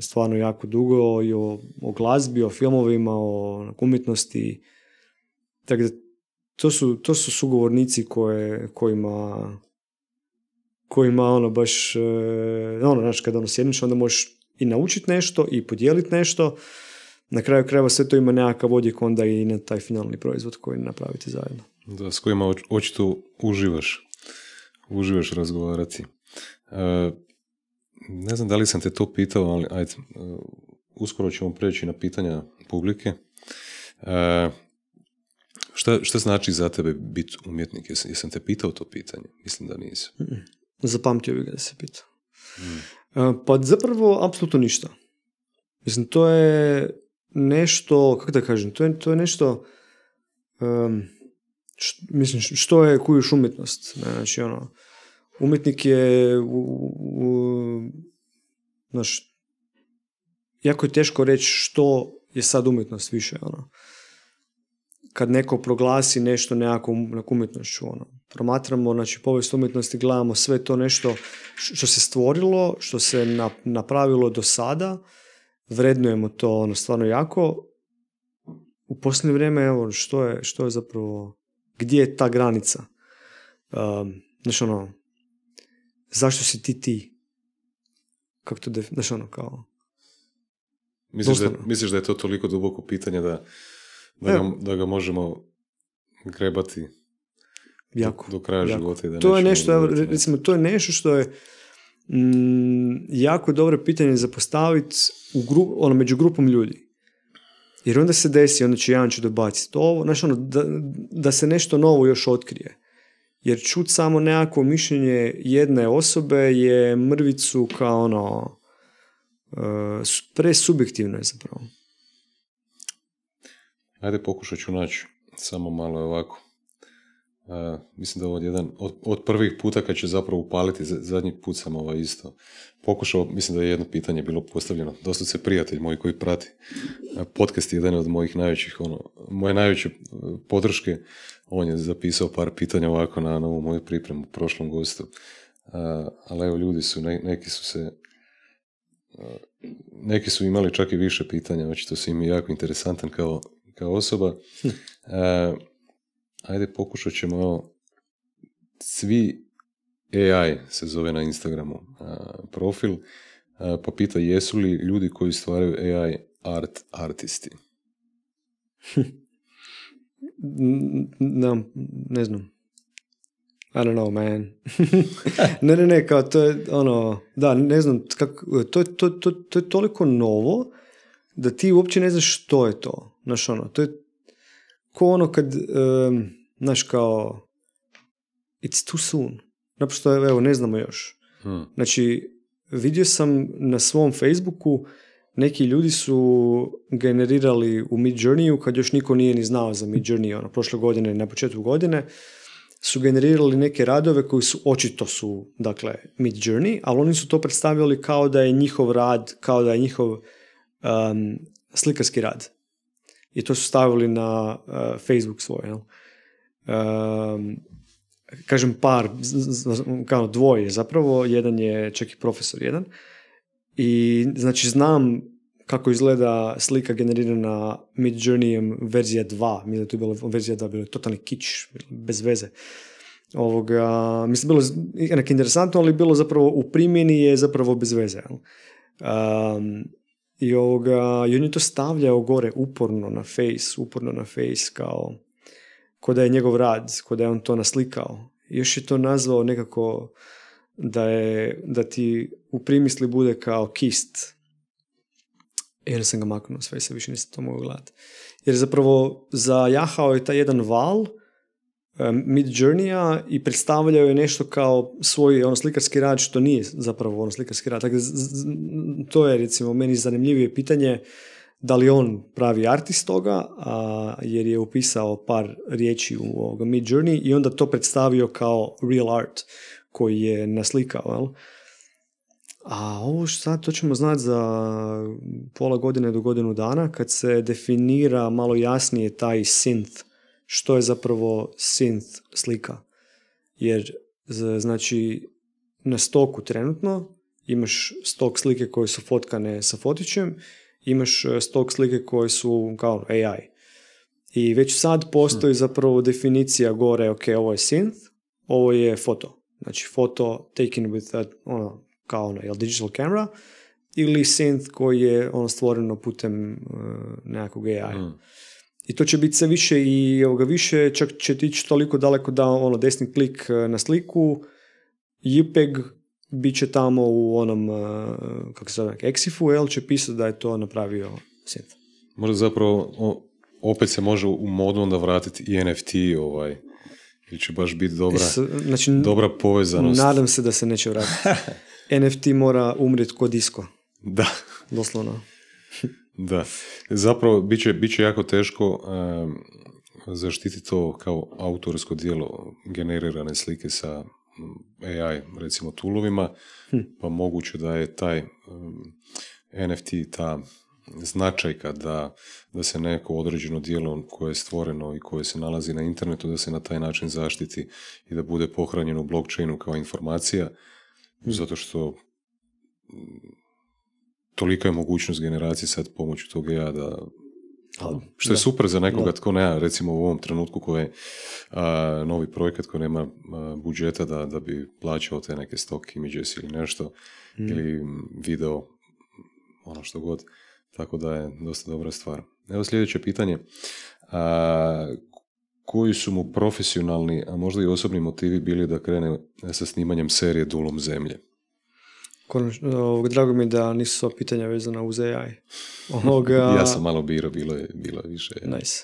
stvarno jako dugo i o, o glazbi, o filmovima, o umjetnosti, tako dakle, da, to su, to su sugovornici koje, kojima, kojima ono baš, eh, ono, znaš, kada ono sjedniš, onda možeš i naučiti nešto i podijeliti nešto. Na kraju krajeva sve to ima nekakav odjek onda i na taj finalni proizvod koji napravite zajedno. Da, s kojima oč, očito uživaš. Uživaš razgovarati. Eh, ne znam da li sam te to pitao, ali ajde, eh, uskoro ćemo preći na pitanja publike. E, Šta, šta znači za tebe biti umjetnik? Jesam, jesam te pitao to pitanje? Mislim da nisam. Hmm. Zapamtio bi ga da se pita. Mm. Pa zapravo, apsolutno ništa. Mislim, to je nešto, kako da kažem, to je, to nešto, mislim, što je kujuš umjetnost? Znači, ono, umjetnik je, u, jako je teško reći što je sad umjetnost više, ono kad neko proglasi nešto nekakvom umjetnošću. Ono. Promatramo, znači povijest umjetnosti, gledamo sve to nešto što se stvorilo, što se napravilo do sada, vrednujemo to ono, stvarno jako. U posljednje vrijeme, evo, što je, što je zapravo, gdje je ta granica? Um, znači ono, zašto si ti ti? Kako to, znači ono, kao... Misliš da, misliš da je to toliko duboko pitanje da da, ga, da ga možemo grebati jako, do, kraja života. da to je nešto, recimo, to je nešto što je mm, jako dobro pitanje za postaviti u ono, među grupom ljudi. Jer onda se desi, onda će jedan će dobaciti ovo, ono, da, da se nešto novo još otkrije. Jer čut samo nekako mišljenje jedne osobe je mrvicu kao ono, e, presubjektivno je zapravo. Ajde pokušat ću naći samo malo ovako. mislim da je ovo jedan od, prvih puta kad će zapravo upaliti, zadnji put sam ovaj isto pokušao, mislim da je jedno pitanje bilo postavljeno, dosta se prijatelj moj koji prati, podcast je jedan od mojih najvećih, ono, moje najveće e, podrške, on je zapisao par pitanja ovako na, novu ovu moju pripremu u prošlom gostu, ali evo ljudi su, neki su se neki su imali čak i više pitanja, očito su im jako interesantan kao kao osoba. Uh, ajde, pokušat ćemo evo, svi AI se zove na Instagramu uh, profil, uh, pa pita jesu li ljudi koji stvaraju AI art artisti? Hm. ne znam. I don't know, man. ne, ne, ne, kao to je ono, da, ne znam, kak, to, to, to, to je toliko novo da ti uopće ne znaš što je to. Znaš ono, to je ko ono kad, um, kao, it's too soon. Naprosto, evo, ne znamo još. Hmm. Znači, vidio sam na svom Facebooku neki ljudi su generirali u Mid journey-u kad još niko nije ni znao za Mid Journey, ono, prošle godine, na početku godine, su generirali neke radove koji su očito su, dakle, Mid Journey, ali oni su to predstavljali kao da je njihov rad, kao da je njihov um, slikarski rad i to su stavili na uh, Facebook svoj. Um, kažem par, kao dvoje zapravo, jedan je čak i profesor jedan. I znači znam kako izgleda slika generirana Mid Journeyem verzija 2. Mislim da to je bila verzija 2, bilo je totalni kič, bez veze. Ovoga, mislim, bilo je interesantno, ali bilo zapravo u primjeni je zapravo bez veze. Um, i, ovoga, I on je to stavljao gore uporno na face, uporno na face kao ko da je njegov rad, ko da je on to naslikao. Još je to nazvao nekako da, je, da ti u primisli bude kao kist. E, jer sam ga maknuo, sve se više nisam to mogu gledati. Jer zapravo zajahao je taj jedan val Mid Journey i predstavljao je nešto kao svoj ono, slikarski rad što nije zapravo ono slikarski rad. Dakle, to je recimo meni zanimljivije pitanje da li on pravi artist toga, jer je upisao par riječi u ovoga Mid Journey i onda to predstavio kao real art koji je naslikao. Jel? A ovo što sad to ćemo znati za pola godine do godinu dana kad se definira malo jasnije taj synth što je zapravo synth slika. Jer znači na stoku trenutno imaš stok slike koje su fotkane sa fotićem, imaš e, stok slike koje su kao AI. I već sad postoji hmm. zapravo definicija gore, ok, ovo je synth, ovo je foto. Znači foto taken with that, ono, kao ono, jel, digital camera, ili synth koji je ono stvoreno putem uh, nekakvog AI. Hmm. I to će biti sve više i ovoga više, čak će tići toliko daleko da ono desni klik e, na sliku, JPEG bit će tamo u onom, e, kako se zove, Exifu, jel, će pisati da je to napravio Synth. Možda zapravo opet se može u modu onda vratiti i NFT ovaj, ili će baš biti dobra, e, znači, dobra povezanost. Nadam se da se neće vratiti. NFT mora umrijeti kod disko. Da. Doslovno. Da, zapravo bit će, jako teško zaštiti to kao autorsko dijelo generirane slike sa mm, AI, recimo, tulovima, hm. pa moguće da je taj NFT, ta značajka da, da se neko određeno dijelo koje je stvoreno i koje se nalazi na internetu, da se na taj način zaštiti i da bude pohranjeno u blockchainu kao informacija, hm. zato što tolika je mogućnost generacije sad pomoću toga ja da ono, što je super za nekoga da. tko nema, recimo u ovom trenutku koji je novi projekat koji nema budžeta da, da bi plaćao te neke stock images ili nešto mm. ili video ono što god tako da je dosta dobra stvar. Evo sljedeće pitanje koji su mu profesionalni, a možda i osobni motivi bili da krene sa snimanjem serije Dulom zemlje? Konačno, drago mi je da nisu sva pitanja vezana uz AI. ja sam malo biro, bilo je, bilo više. Nice.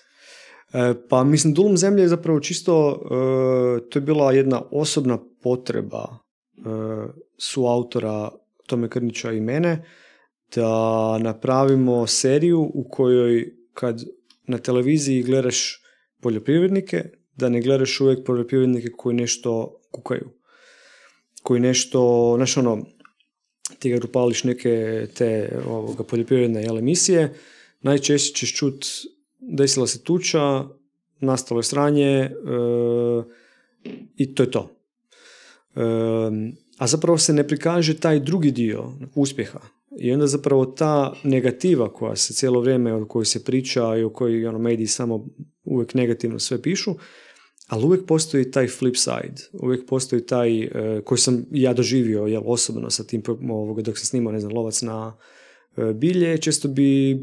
E, pa mislim, Dulum zemlje je zapravo čisto, e, to je bila jedna osobna potreba e, su autora Tome Krnića i mene, da napravimo seriju u kojoj kad na televiziji gledaš poljoprivrednike, da ne gledaš uvijek poljoprivrednike koji nešto kukaju. Koji nešto, znaš ono, ti ga upališ neke te ovoga, poljoprivredne jel, emisije, najčešće ćeš čut desila se tuča, nastalo je sranje e, i to je to. E, a zapravo se ne prikaže taj drugi dio uspjeha. I onda zapravo ta negativa koja se cijelo vrijeme, o kojoj se priča i o kojoj ono, mediji samo uvijek negativno sve pišu, ali uvijek postoji taj flip side, uvijek postoji taj e, koji sam ja doživio jel, osobno sa tim ovoga, dok sam snimao, ne znam, lovac na e, bilje, često bi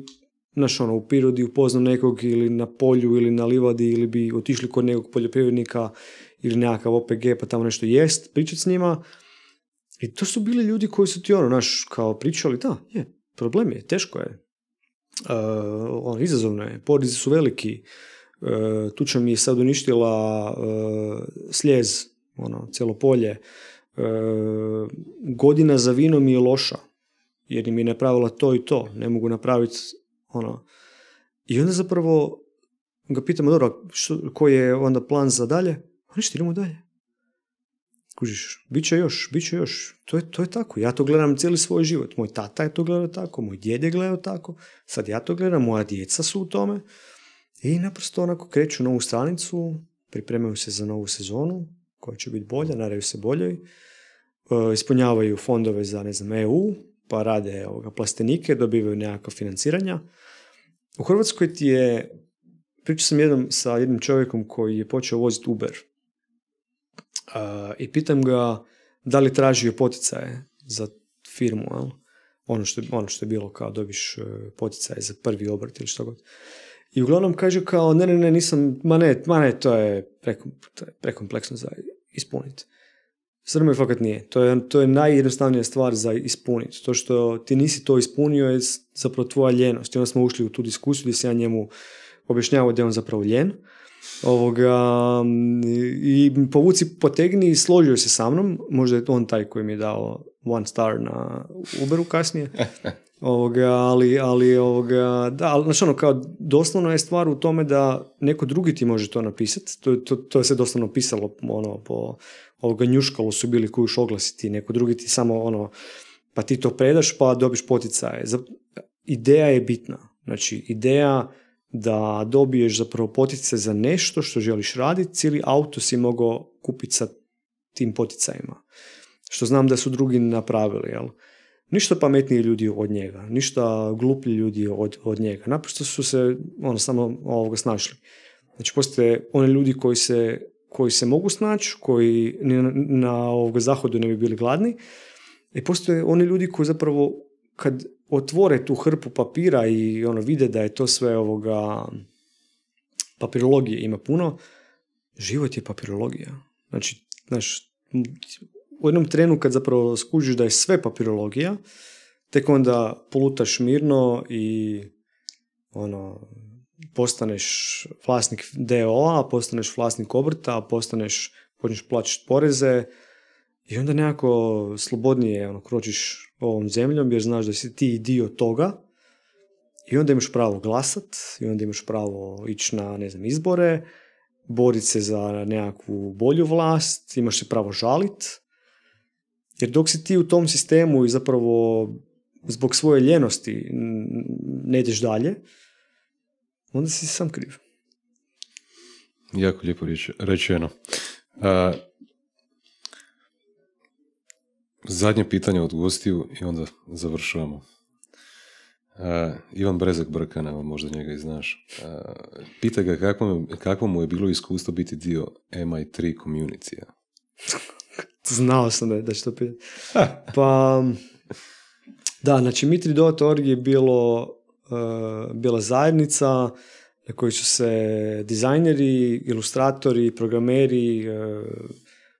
naš ono, u prirodi upoznao nekog ili na polju ili na livadi ili bi otišli kod nekog poljoprivrednika ili nekakav OPG pa tamo nešto jest, pričati s njima. I to su bili ljudi koji su ti ono, naš, kao pričali, da, je, problem je, teško je, e, on, izazovno je, porizi su veliki, E, tuča mi je sad uništila e, sljez ono, cijelo polje. E, godina za vino mi je loša, jer mi je napravila to i to, ne mogu napraviti ono. I onda zapravo ga pitamo, dobro, što, koji je onda plan za dalje? A pa ništa, idemo dalje. Kužiš, bit će još, bit će još. To je, to je tako. Ja to gledam cijeli svoj život. Moj tata je to gledao tako, moj djed je gledao tako. Sad ja to gledam, moja djeca su u tome. I naprosto onako kreću novu stranicu, pripremaju se za novu sezonu koja će biti bolja, naraju se boljoj, e, ispunjavaju fondove za ne znam, EU, pa rade ovoga, plastenike, dobivaju nekakva financiranja. U Hrvatskoj ti je, pričao sam jednom sa jednim čovjekom koji je počeo voziti Uber e, i pitam ga da li tražio poticaje za firmu, Ono, što, ono što je bilo kao dobiš e, poticaje za prvi obrt ili što god. I uglavnom kažu kao, ne, ne, ne, nisam, ma ne, ma ne, to je, prekom, to prekompleksno za ispuniti. Srme fakat nije. To je, to je najjednostavnija stvar za ispuniti. To što ti nisi to ispunio je zapravo tvoja ljenost. I onda smo ušli u tu diskusiju gdje se ja njemu objašnjavao da je on zapravo ljen. Ovoga, I povuci potegni i složio se sa mnom. Možda je on taj koji mi je dao one star na Uberu kasnije. Ovoga, ali, ali ovoga, da, ali, znači ono, kao doslovno je stvar u tome da neko drugi ti može to napisati, to, to, se doslovno pisalo, ono, po ovoga njuškalu su bili koji oglasiti, neko drugi ti samo, ono, pa ti to predaš pa dobiš poticaje. Ideja je bitna, znači ideja da dobiješ zapravo potice za nešto što želiš raditi, cijeli auto si mogao kupiti sa tim poticajima, što znam da su drugi napravili, jel? ništa pametniji ljudi od njega, ništa gluplji ljudi od, od njega. Naprosto su se ono, samo ovoga snašli. Znači, postoje oni ljudi koji se, koji se mogu snaći, koji na, na ovoga zahodu ne bi bili gladni. I postoje oni ljudi koji zapravo kad otvore tu hrpu papira i ono vide da je to sve ovoga papirologije ima puno, život je papirologija. Znači, znaš, u jednom trenu kad zapravo skužiš da je sve papirologija, tek onda polutaš mirno i ono, postaneš vlasnik DOA, postaneš vlasnik obrta, postaneš, počneš plaćati poreze i onda nekako slobodnije ono, kročiš ovom zemljom jer znaš da si ti dio toga i onda imaš pravo glasat i onda imaš pravo ići na ne znam, izbore, borit se za nekakvu bolju vlast, imaš se pravo žalit jer dok si ti u tom sistemu i zapravo zbog svoje ljenosti ne ideš dalje, onda si sam kriv. Jako lijepo rečeno. zadnje pitanje od gostiju i onda završavamo. Ivan Brezak Brkana, možda njega i znaš. Uh, pita ga kako, mu je bilo iskustvo biti dio MI3 community Znao sam da će to pitati. Pa, da, znači mitri.org je bilo, e, bila zajednica na kojoj su se dizajneri, ilustratori, programeri, e,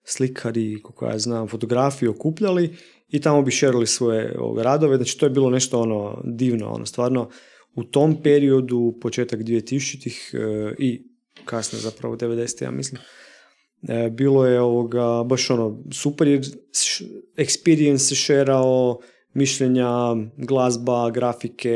slikari, kako ja znam, fotografije okupljali i tamo bi šerili svoje ove radove. Znači to je bilo nešto ono divno, ono stvarno u tom periodu, početak 2000-ih e, i kasnije zapravo 90. ja mislim, E, bilo je ovoga, baš ono, super je experience se šerao, mišljenja, glazba, grafike,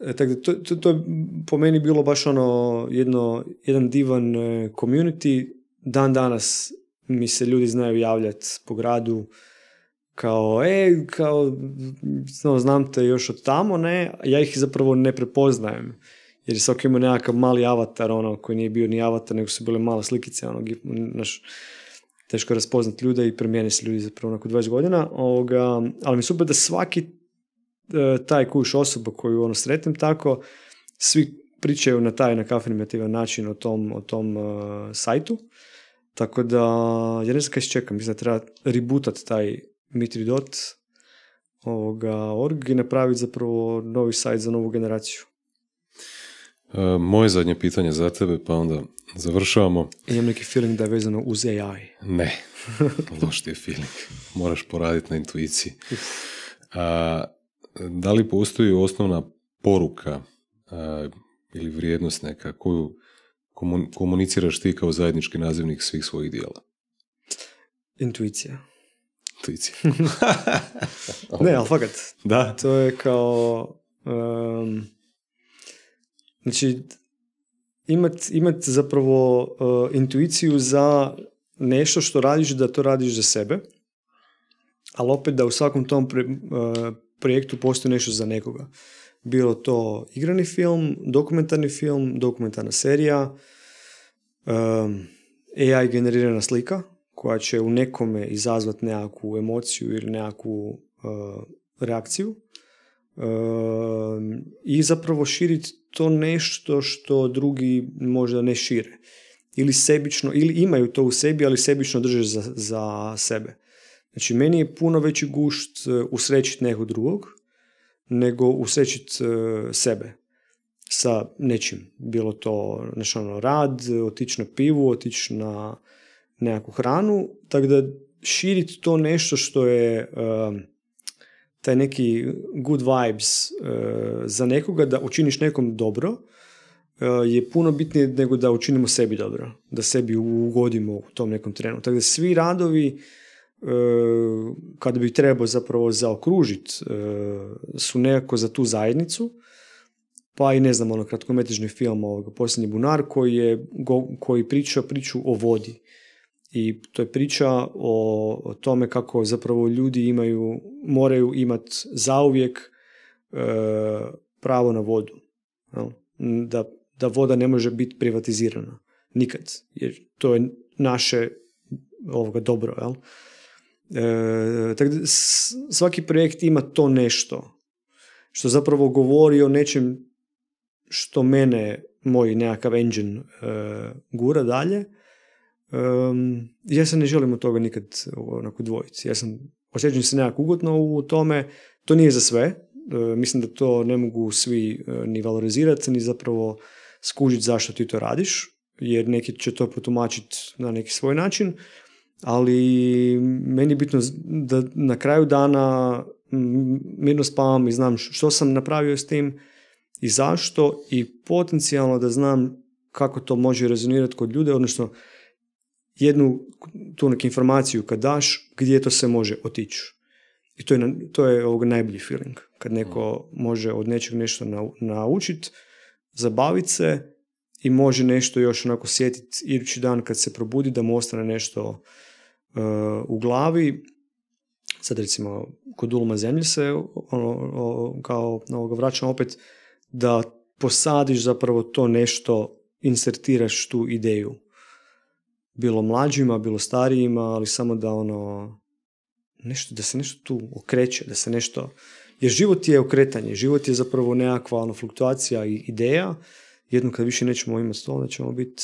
e, tako da to, to, to, je po meni bilo baš ono jedno, jedan divan e, community, dan danas mi se ljudi znaju javljati po gradu kao, e, kao, znam te još od tamo, ne, ja ih zapravo ne prepoznajem jer je svako imao nekakav mali avatar, ono, koji nije bio ni avatar, nego su bile male slikice, ono, naš, teško raspoznat ljude i promijeni se ljudi zapravo nakon 20 godina, ovoga, ali mi super da svaki e, taj kuš osoba koju ono sretnem tako, svi pričaju na taj na afirmativan način o tom, o tom e, sajtu, tako da ja ne znam kaj se čekam, mislim da treba rebootat taj Mitridot ovoga org i napraviti zapravo novi sajt za novu generaciju. E, moje zadnje pitanje za tebe, pa onda završavamo. Imam neki feeling da je vezano uz AI. Ne, loš ti je feeling. Moraš poraditi na intuiciji. da li postoji osnovna poruka e, ili vrijednost neka koju komuniciraš ti kao zajednički nazivnik svih svojih dijela? Intuicija. Intuicija. ne, ali fakat. Da. To je kao... Znači, imati imat zapravo uh, intuiciju za nešto što radiš, da to radiš za sebe, ali opet da u svakom tom uh, projektu postoji nešto za nekoga. Bilo to igrani film, dokumentarni film, dokumentarna serija, um, AI generirana slika koja će u nekome izazvati nekakvu emociju ili nekakvu uh, reakciju um, i zapravo širiti to nešto što drugi možda ne šire. Ili sebično, ili imaju to u sebi, ali sebično drže za, za sebe. Znači, meni je puno veći gušt e, usrećiti nekog drugog, nego usrećiti e, sebe sa nečim. Bilo to nešto ono, rad, otići na pivu, otići na nekakvu hranu, tako da širiti to nešto što je e, taj neki good vibes e, za nekoga, da učiniš nekom dobro, e, je puno bitnije nego da učinimo sebi dobro, da sebi ugodimo u tom nekom trenutku. Tako da svi radovi e, kada bi trebao zapravo zaokružiti su nekako za tu zajednicu, pa i ne znam, ono kratkometrižni film ovoga, Posljednji bunar koji, je, koji priča priču o vodi i to je priča o, tome kako zapravo ljudi imaju, moraju imati zauvijek e, pravo na vodu. Da, da voda ne može biti privatizirana. Nikad. Jer to je naše ovoga dobro. Jel? E, tako svaki projekt ima to nešto što zapravo govori o nečem što mene moj nekakav engine e, gura dalje Um, ja se ne želim od toga nikad onako dvojiti. Ja sam, osjećam se nekako ugodno u tome. To nije za sve. mislim da to ne mogu svi e, ni valorizirati, ni zapravo skužiti zašto ti to radiš, jer neki će to protumačiti na neki svoj način, ali meni je bitno da na kraju dana mirno spavam i znam što sam napravio s tim i zašto i potencijalno da znam kako to može rezonirati kod ljude, odnosno jednu tu neku informaciju kad daš, gdje to se može otići. I to je, to je ovog najbolji feeling. Kad neko može od nečeg nešto naučit, zabavit se i može nešto još onako sjetiti idući dan kad se probudi da mu ostane nešto uh, u glavi. Sad recimo kod Ulma zemlje se ono, o, kao ovoga, vraćam opet da posadiš zapravo to nešto, insertiraš tu ideju bilo mlađima, bilo starijima, ali samo da ono, nešto, da se nešto tu okreće, da se nešto, jer život je okretanje, život je zapravo nekakva ono, fluktuacija i ideja, jednom kad više nećemo imati to, onda ćemo biti,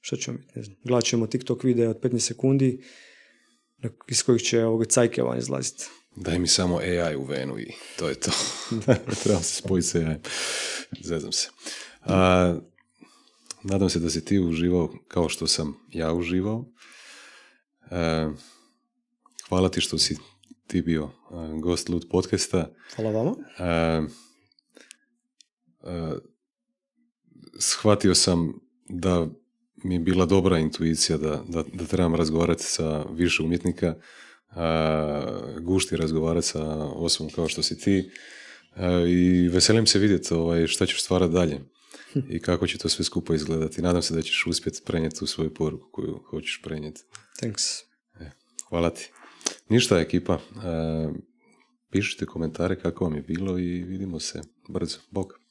što ćemo biti, ne znam, gledat ćemo TikTok videa od 15 sekundi, iz kojih će ovoga cajke van izlaziti. Daj mi samo AI u venu i to je to. Trebam se spojiti sa AI. Zezam se. Nadam se da si ti uživao kao što sam ja uživao. E, hvala ti što si ti bio e, gost Lud podcasta. Hvala vama. E, shvatio sam da mi je bila dobra intuicija da, da, da trebam razgovarati sa više umjetnika, gušti razgovarati sa osobom kao što si ti i veselim se vidjeti ovaj, šta ćeš stvarati dalje i kako će to sve skupo izgledati. Nadam se da ćeš uspjeti prenijeti tu svoju poruku koju hoćeš prenijeti. Thanks. E, hvala ti. Ništa ekipa. E, pišite komentare kako vam je bilo i vidimo se brzo. Bog.